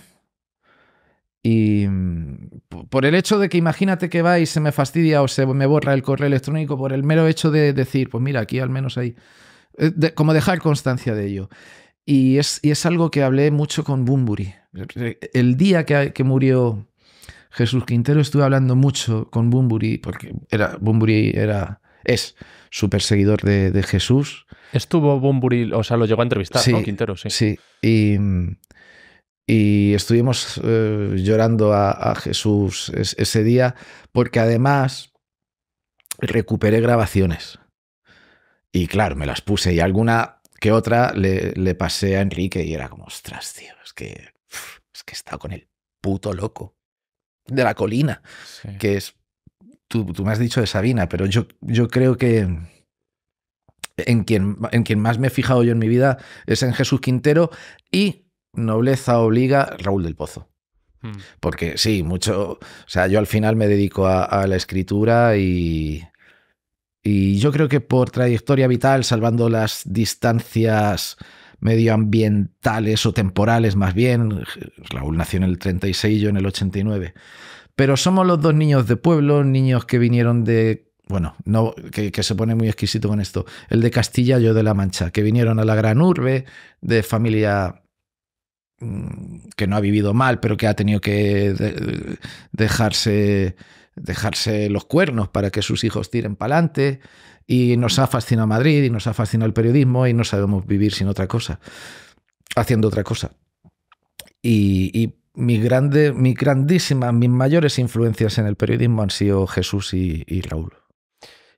y mm, por el hecho de que imagínate que va y se me fastidia o se me borra el correo electrónico, por el mero hecho de decir, pues mira, aquí al menos hay, eh, como dejar constancia de ello. Y es, es algo que hablé mucho con Bumburi. El día que murió Jesús Quintero estuve hablando mucho con Bumburi, porque era, Bumburi era, es su perseguidor de, Jesús. Estuvo Bumburi, o sea, lo llegó a entrevistar, sí, Quintero, sí. Sí, y, estuvimos eh, llorando a, Jesús ese día, porque además recuperé grabaciones. Y claro, me las puse y alguna que otra le, pasé a Enrique y era como, ostras, tío, es que, es que he con el puto loco de la colina, que es, tú, tú, me has dicho de Sabina, pero yo, yo creo que en quien, en quien más me he fijado yo en mi vida es en Jesús Quintero y nobleza obliga Raúl del Pozo. Hmm. Porque sí, mucho, o sea, yo al final me dedico a, a la escritura y, y yo creo que por trayectoria vital, salvando las distancias medioambientales o temporales más bien. Raúl nació en el 36 y yo en el 89. Pero somos los dos niños de pueblo, niños que vinieron de... Bueno, no, que, se pone muy exquisito con esto. El de Castilla, yo de La Mancha, que vinieron a la gran urbe de familia mm, que no ha vivido mal, pero que ha tenido que dejarse, dejarse los cuernos para que sus hijos tiren para adelante. Y nos ha fascinado Madrid, y nos ha fascinado el periodismo, y no sabemos vivir sin otra cosa, haciendo otra cosa. Y, y mis, grandes, mi grandísimas, mis mayores influencias en el periodismo han sido Jesús y, y Raúl.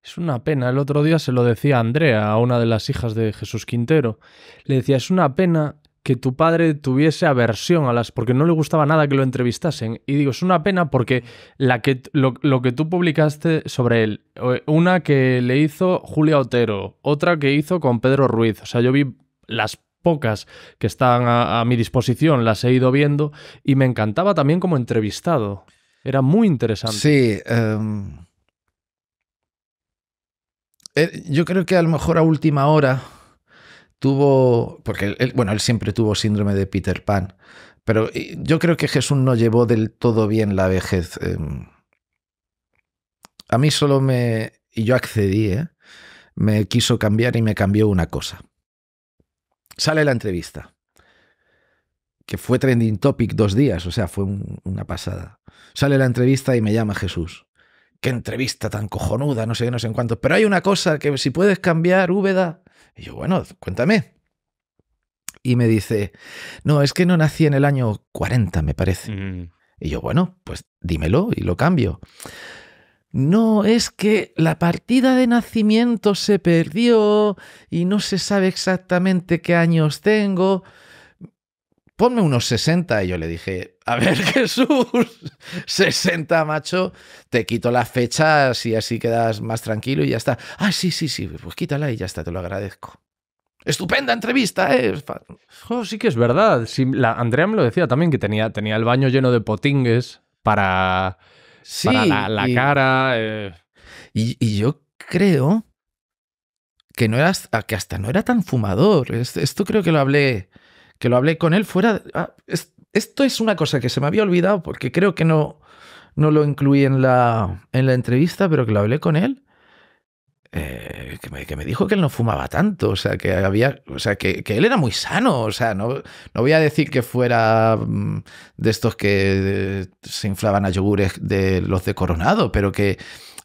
Es una pena. El otro día se lo decía Andrea, a una de las hijas de Jesús Quintero. Le decía, es una pena que tu padre tuviese aversión a las, porque no le gustaba nada que lo entrevistasen. Y digo, es una pena porque la que, lo, que tú publicaste sobre él, una que le hizo Julia Otero, otra que hizo con Pedro Ruiz, o sea, yo vi las pocas que estaban a, mi disposición, las he ido viendo y me encantaba también como entrevistado. Era muy interesante. Sí. Em, eh, yo creo que a lo mejor a última hora tuvo, porque él, bueno, él siempre tuvo síndrome de Peter Pan, pero yo creo que Jesús no llevó del todo bien la vejez. Em, a mí solo me, y yo accedí, ¿eh? me quiso cambiar y me cambió una cosa. Sale la entrevista, que fue trending topic dos días, o sea, fue una pasada. Sale la entrevista y me llama Jesús. Qué entrevista tan cojonuda, no sé no sé en cuánto. Pero hay una cosa que si puedes cambiar, Úbeda, y yo, bueno, cuéntame. Y me dice, no, es que no nací en el año 40, me parece. Mm. Y yo, bueno, pues dímelo y lo cambio. No, es que la partida de nacimiento se perdió y no se sabe exactamente qué años tengo. Ponme unos 60. Y yo le dije, a ver, Jesús, 60, macho, te quito las fechas y así quedas más tranquilo y ya está. Ah, sí, sí, sí, pues quítala y ya está, te lo agradezco. Estupenda entrevista, ¿eh? sí que es verdad. la, Andrea me lo decía también, que tenía, tenía el baño lleno de potingues para, para la, cara. Eh. Y, yo creo que, no era, que hasta no era tan fumador. Esto, creo que lo hablé, que lo hablé con él fuera... Ah, esto es una cosa que se me había olvidado porque creo que no, no lo incluí en la, en la entrevista, pero que lo hablé con él. Eh, que, me, dijo que él no fumaba tanto, o sea, que había, o sea, que, que él era muy sano, o sea, no, no, voy a decir que fuera mm, de estos que se inflaban a yogures de los de Coronado, pero que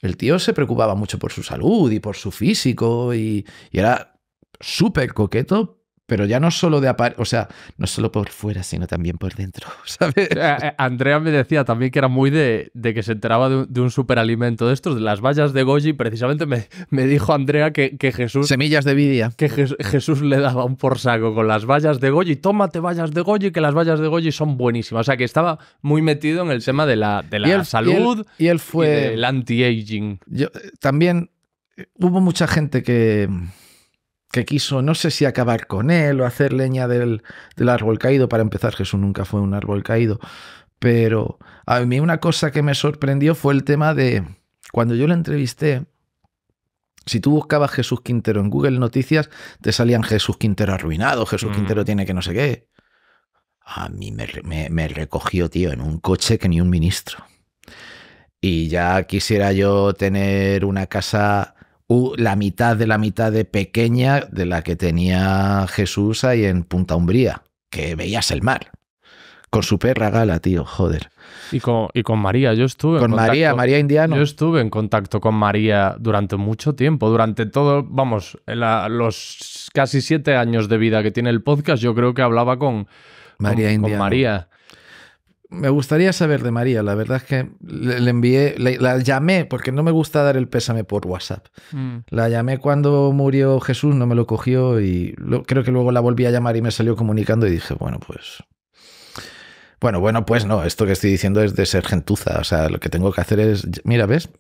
el tío se preocupaba mucho por su salud y por su físico y, y era súper coqueto, pero ya no solo de apar o sea, no solo por fuera, sino también por dentro, ¿sabes? Eh, eh, Andrea me decía también que era muy de, que se enteraba de un, superalimento de estos, de las vallas de Goji, precisamente me, me dijo Andrea que, Jesús... Semillas de vidia. Que Jesús le daba un por con las vallas de Goji, tómate vallas de Goji, que las vallas de Goji son buenísimas, o sea, que estaba muy metido en el tema de la, de salud y él, fue... el anti-aging. Eh, también hubo mucha gente que que quiso, no sé si acabar con él o hacer leña del, árbol caído. Para empezar, Jesús nunca fue un árbol caído. Pero a mí una cosa que me sorprendió fue el tema de, cuando yo le entrevisté, si tú buscabas Jesús Quintero en Google Noticias, te salían Jesús Quintero arruinado, Jesús mm. Quintero tiene que no sé qué. A mí me, recogió, tío, en un coche que ni un ministro. Y ya quisiera yo tener una casa la mitad de la mitad de pequeña de la que tenía Jesús ahí en Punta Umbría, que veías el mar. Con su perra gala, tío, joder. Y con, María, yo estuve. Con en contacto, María, María Indiano. Yo estuve en contacto con María durante mucho tiempo, durante todo, vamos, los casi siete años de vida que tiene el podcast, yo creo que hablaba con María. con María me gustaría saber de María. La verdad es que le, envié, la llamé, porque no me gusta dar el pésame por WhatsApp. Mm. La llamé cuando murió Jesús, no me lo cogió y creo que luego la volví a llamar y me salió comunicando y dije, bueno, pues. Bueno, bueno, pues no, esto que estoy diciendo es de ser gentuza. O sea, lo que tengo que hacer es. Mira, ¿ves?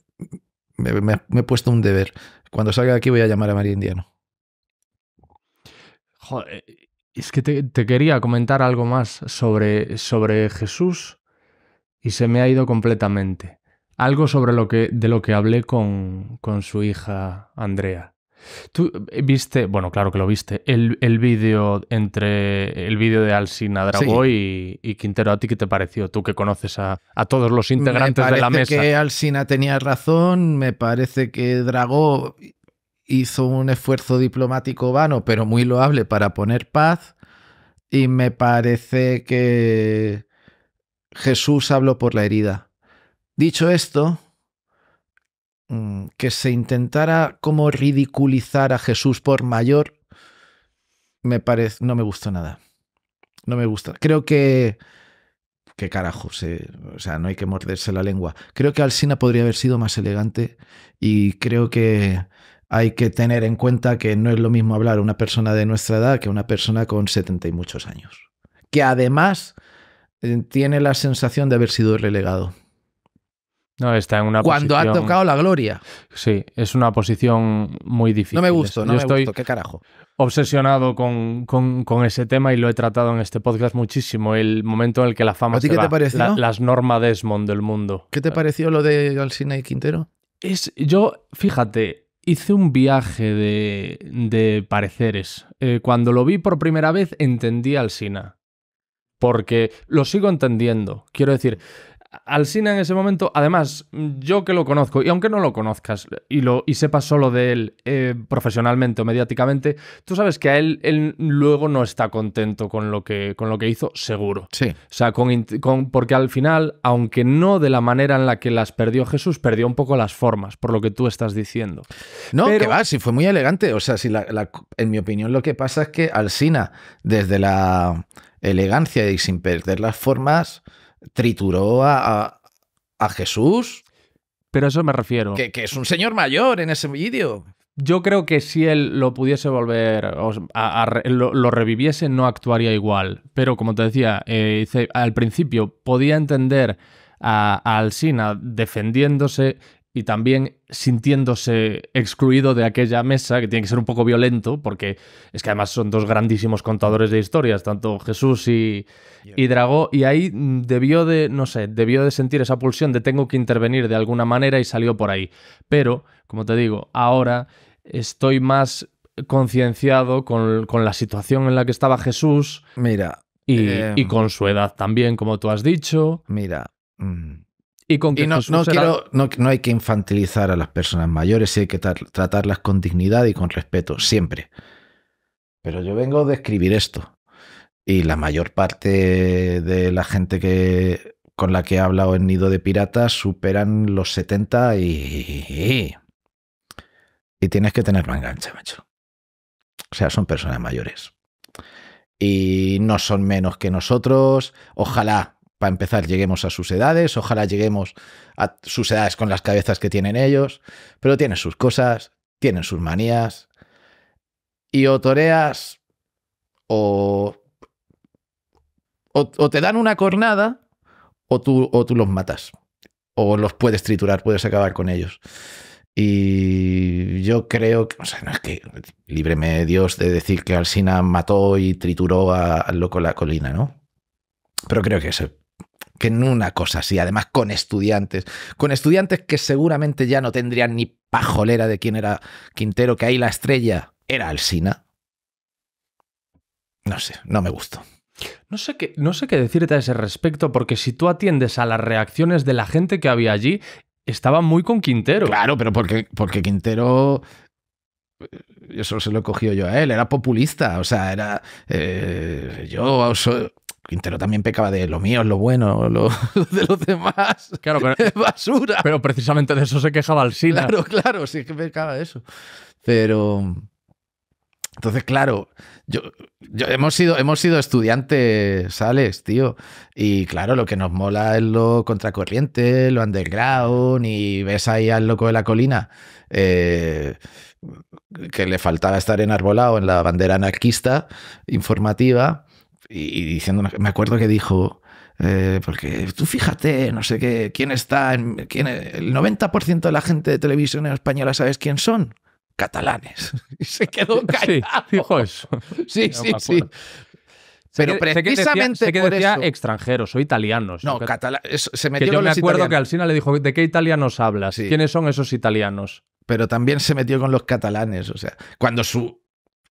Me, he puesto un deber. Cuando salga de aquí voy a llamar a María Indiano. Joder, es que te, quería comentar algo más sobre, sobre Jesús y se me ha ido completamente. Algo sobre lo que, de lo que hablé con, con su hija Andrea. Tú viste, bueno, claro que lo viste, el, vídeo entre el vídeo de Alsina Dragó y, Quintero, ¿a ti qué te pareció? Tú que conoces a, a todos los integrantes de la mesa. que Alsina tenía razón, me parece que Dragó hizo un esfuerzo diplomático vano, pero muy loable para poner paz. Y me parece que Jesús habló por la herida. Dicho esto, mm, que se intentara como ridiculizar a Jesús por mayor, me parece, no me gustó nada. No me gusta. Creo que... que carajo, o sea, no hay que morderse la lengua. Creo que Alsina podría haber sido más elegante y creo que hay que tener en cuenta que no es lo mismo hablar a una persona de nuestra edad que una persona con 70 y muchos años, que además eh, tiene la sensación de haber sido relegado. No, está en una Cuando ha tocado la gloria. Sí, es una posición muy difícil. No me gusta, no me estoy qué carajo. Obsesionado con, con, ese tema y lo he tratado en este podcast muchísimo. El momento en el que la fama ¿A ti qué te pareció? las normas Desmond del mundo. ¿Qué te pareció lo de Alcina y Quintero? Es, yo, fíjate, hice un viaje de, de pareceres. Eh, cuando lo vi por primera vez entendí al Sina. Porque lo sigo entendiendo. Quiero decir, Alcina en ese momento, además, yo que lo conozco, y aunque no lo conozcas y, lo, y sepas solo de él eh, profesionalmente o mediáticamente, tú sabes que a él, él luego no está contento con lo que, con lo que hizo, seguro. Sí. O sea, porque al final, aunque no de la manera en la que las perdió Jesús, perdió un poco las formas, por lo que tú estás diciendo. No, que va, si fue muy elegante. O sea, si la, en mi opinión lo que pasa es que Alcina, desde la elegancia y sin perder las formas, trituró a, Jesús. Pero a eso me refiero. Que, es un señor mayor en ese vídeo. Yo creo que si él lo pudiese volver, a, lo, reviviese, no actuaría igual. Pero como te decía, eh, al principio podía entender a, a, Alsina defendiéndose y también sintiéndose excluido de aquella mesa, que tiene que ser un poco violento, porque es que además son dos grandísimos contadores de historias, tanto Jesús y, y Dragó, y ahí debió de, no sé, debió de sentir esa pulsión de tengo que intervenir de alguna manera y salió por ahí. Pero, como te digo, ahora estoy más concienciado con, la situación en la que estaba Jesús. Mira. Y, em, con su edad también, como tú has dicho. Mira. Mm, y, con que no, no, quiero, no, hay que infantilizar a las personas mayores, hay que tratarlas con dignidad y con respeto, siempre. Pero yo vengo de escribir esto. Y la mayor parte de la gente que, con la que he hablado en Nido de Piratas superan los 70 y. Y tienes que tener mangancha, macho. O sea, son personas mayores. Y no son menos que nosotros. Ojalá para empezar, lleguemos a sus edades, ojalá lleguemos a sus edades con las cabezas que tienen ellos, pero tienen sus cosas, tienen sus manías, y o toreas o, o, te dan una cornada o tú, o tú los matas, o los puedes triturar, puedes acabar con ellos. Y yo creo que, o sea, no es que líbreme Dios de decir que Alcina mató y trituró al loco la colina, ¿no? Pero creo que ese que en una cosa así, además con estudiantes, con estudiantes que seguramente ya no tendrían ni pajolera de quién era Quintero, que ahí la estrella era Alsina. No sé, no me gustó. No sé, qué, no sé qué decirte a ese respecto, porque si tú atiendes a las reacciones de la gente que había allí, estaba muy con Quintero. Claro, pero porque, porque Quintero eh, eso se lo he cogido yo a él, era populista, o sea, era... Eh, yo Quintero también pecaba de lo mío lo bueno, lo de los demás. Claro, pero, basura. Pero precisamente de eso se quejaba el Sila. Claro, claro, sí que pecaba de eso. Pero. Entonces, claro, yo, hemos, sido, hemos sido estudiantes, sales, tío. Y claro, lo que nos mola es lo contracorriente, lo underground, y ves ahí al loco de la colina. Eh, que le faltaba estar en enarbolado en la bandera anarquista informativa y, diciendo, me acuerdo que dijo, eh, porque tú fíjate, no sé qué, quién está, en, el 90% de la gente de televisión española, ¿sabes quién son? Catalanes. Y se quedó callado. Sí, dijo eso. Sí, sí, sí. Pero precisamente sé que decía, extranjeros o italianos. No, catalanes. Se metió que yo me acuerdo que Alcina le dijo, ¿de qué italianos hablas? ¿Quiénes son esos italianos? Pero también se metió con los catalanes. O sea, cuando su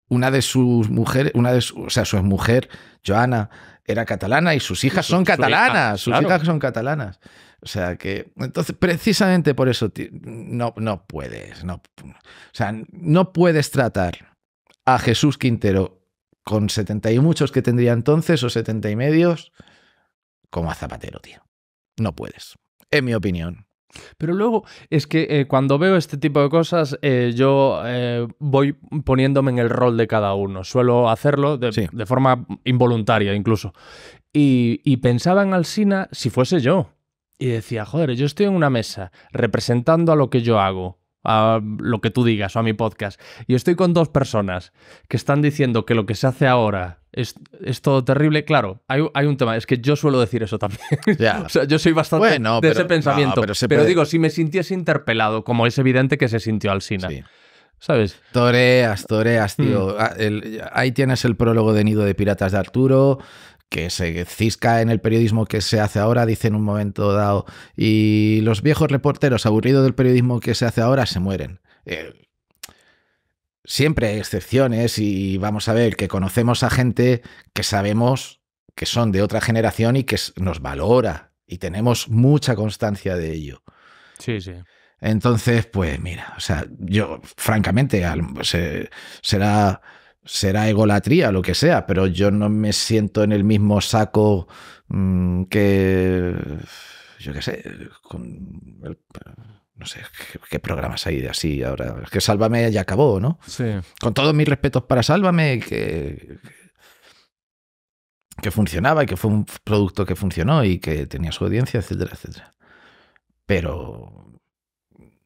una de sus mujeres, una de o sea, su mujer, Joana, era catalana y sus hijas son catalanas, sus hijas son catalanas. O sea que, entonces, precisamente por eso no, no puedes, no, o sea, no puedes tratar a Jesús Quintero con 70 y muchos que tendría entonces o 70 y medios como a Zapatero, tío. No puedes, en mi opinión. Pero luego es que eh, cuando veo este tipo de cosas, eh, yo eh, voy poniéndome en el rol de cada uno. Suelo hacerlo de, forma involuntaria incluso. Y, y pensaba en Alsina si fuese yo. Y decía, joder, yo estoy en una mesa representando a lo que yo hago, a lo que tú digas o a mi podcast. Y estoy con dos personas que están diciendo que lo que se hace ahora es, todo terrible. Claro, hay, un tema, es que yo suelo decir eso también. yo soy bastante de ese pensamiento. pero, digo, si me sintiese interpelado, como es evidente que se sintió al cine. ¿Sabes? Toreas, toreas, tío. Mm. Ah, ahí tienes el prólogo de Nido de Piratas de Arturo, que se cisca en el periodismo que se hace ahora, dice en un momento dado. Y los viejos reporteros aburridos del periodismo que se hace ahora se mueren. Eh, Siempre hay excepciones y vamos a ver que conocemos a gente que sabemos que son de otra generación y que nos valora y tenemos mucha constancia de ello. Sí, sí. Entonces, pues mira, o sea, yo francamente será será egolatría lo que sea, pero yo no me siento en el mismo saco mm, que yo qué sé, con no sé qué, programas hay de así ahora. Es que Sálvame ya acabó, ¿no? Sí. Con todos mis respetos para Sálvame, que, que funcionaba y que fue un producto que funcionó y que tenía su audiencia, etcétera, etcétera. Pero.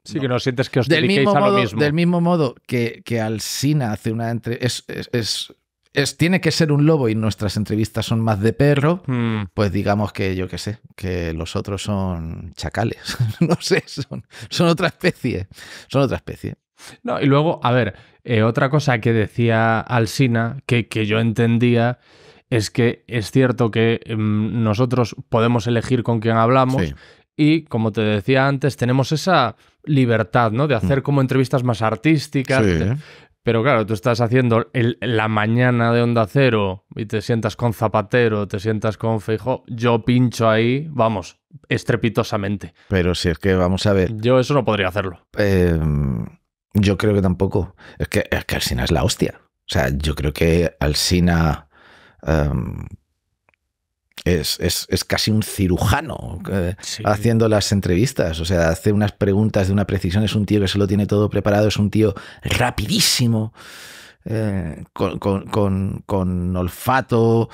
Sí, que no sientes que os del mismo a modo, lo mismo. Del mismo modo que, que hace una entre. es, es es, tiene que ser un lobo y nuestras entrevistas son más de perro, hmm. pues digamos que yo qué sé, que los otros son chacales, no sé, son, son, otra especie, son otra especie. No, y luego, a ver, eh, otra cosa que decía Alsina, que, que yo entendía, es que es cierto que em, nosotros podemos elegir con quién hablamos y, como te decía antes, tenemos esa libertad, ¿no? De hacer hmm. como entrevistas más artísticas. Sí. Pero claro, tú estás haciendo la mañana de Onda Cero y te sientas con Zapatero, te sientas con Feijo, yo pincho ahí, vamos, estrepitosamente. Pero si es que vamos a ver. Yo eso no podría hacerlo. Em, yo creo que tampoco. Es que, es Alsina es la hostia. O sea, yo creo que Alsina em, es, casi un cirujano eh, haciendo las entrevistas. O sea, hace unas preguntas de una precisión. Es un tío que se lo tiene todo preparado, es un tío rapidísimo, eh, con, olfato,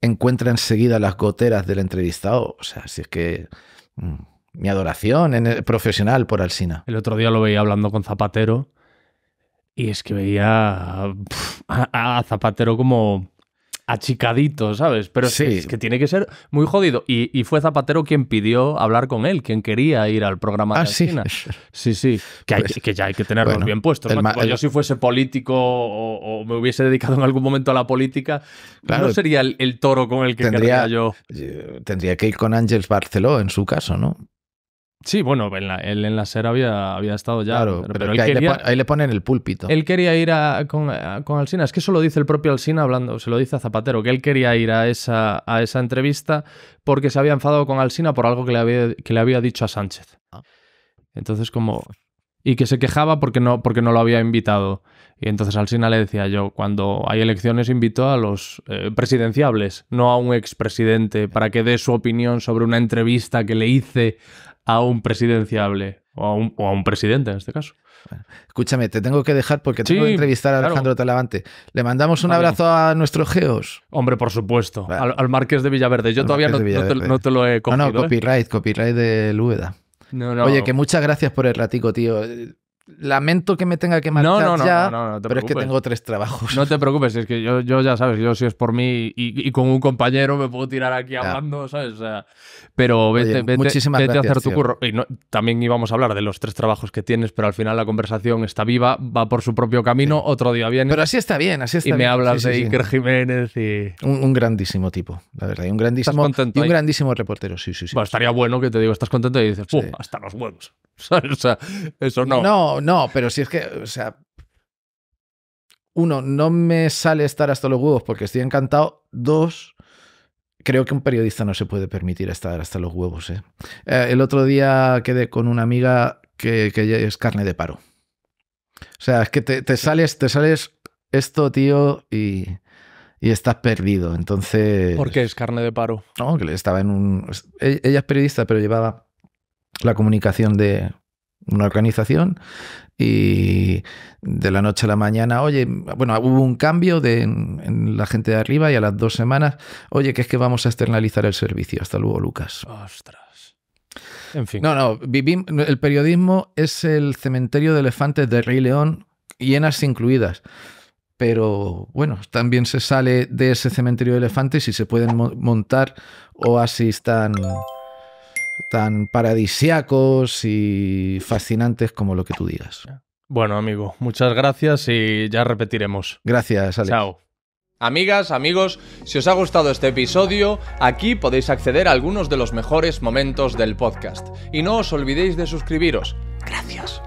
encuentra enseguida las goteras del entrevistado. O sea, si es que. Mm, mi adoración profesional por Alsina. El otro día lo veía hablando con Zapatero y es que veía a Zapatero como achicadito, ¿sabes? Pero es, que tiene que ser muy jodido. Y, fue Zapatero quien pidió hablar con él, quien quería ir al programa de China. Ah, sí, sí. Pues, que, ya hay que tenerlos bien puestos. Yo si fuese político o, me hubiese dedicado en algún momento a la política, no sería el, toro con el que tendría, yo. Eh, tendría que ir con Ángel Barceló en su caso, ¿no? Sí, bueno, en la, él en la SER había, había estado ya. Claro, pero, ahí, le pone en ponen el púlpito. Él quería ir a, con, Alsina. Es que eso lo dice el propio Alsina hablando, se lo dice a Zapatero, que él quería ir a esa, a esa entrevista porque se había enfadado con Alsina por algo que le había, que le había dicho a Sánchez. Ah. Entonces, como. Y que se quejaba porque no, porque no lo había invitado. Y entonces Alsina le decía yo, cuando hay elecciones invito a los eh, presidenciables, no a un expresidente, para que dé su opinión sobre una entrevista que le hice a un presidenciable o a un, presidente en este caso. escúchame, te tengo que dejar porque tengo que entrevistar a Alejandro Talavante. Le mandamos un abrazo a nuestros geos. Hombre, por supuesto. Al, al, Marqués de Villaverde. Yo todavía no, te, lo he cogido. No, no, ¿eh? copyright, copyright de Lúeda Oye, que muchas gracias por el ratico, tío lamento que me tenga que marchar ya, pero es que tengo tres trabajos. No te preocupes, es que yo, yo ya sabes, yo si es por mí y, con un compañero me puedo tirar aquí hablando, ¿sabes? O sea, pero vete, vete, a hacer tu curro. Y también íbamos a hablar de los tres trabajos que tienes, pero al final la conversación está viva, va por su propio camino, otro día viene. Pero así está bien, así está y bien. Y me hablas de Iker Jiménez y... Un, grandísimo tipo, la verdad, y un grandísimo, y un grandísimo reportero, sí, sí, sí. estaría bueno que te digo, estás contento y dices, hasta los huevos. O sea, eso no. No, no, pero si es que, o sea, uno, no me sale estar hasta los huevos porque estoy encantado. Dos, creo que un periodista no se puede permitir estar hasta los huevos. ¿eh? eh el otro día quedé con una amiga que, es carne de paro. O sea, es que te, sales, te sales esto, tío, y, y, estás perdido. Entonces. ¿Por qué es carne de paro? No, que estaba en un. E, ella es periodista, pero llevaba la comunicación de, una organización y de la noche a la mañana, oye, bueno, hubo un cambio de, en, la gente de arriba y a las dos semanas, oye, que es que vamos a externalizar el servicio. Hasta luego, Lucas. Ostras. En fin. No, no, vivimos, el periodismo es el cementerio de elefantes de Rey León, llenas incluidas. Pero bueno, también se sale de ese cementerio de elefantes y se pueden montar O así están tan paradisiacos y fascinantes como lo que tú digas. Bueno, amigo, muchas gracias y ya repetiremos. Gracias, Alex. Chao. Amigas, amigos, si os ha gustado este episodio, aquí podéis acceder a algunos de los mejores momentos del podcast. Y no os olvidéis de suscribiros. Gracias.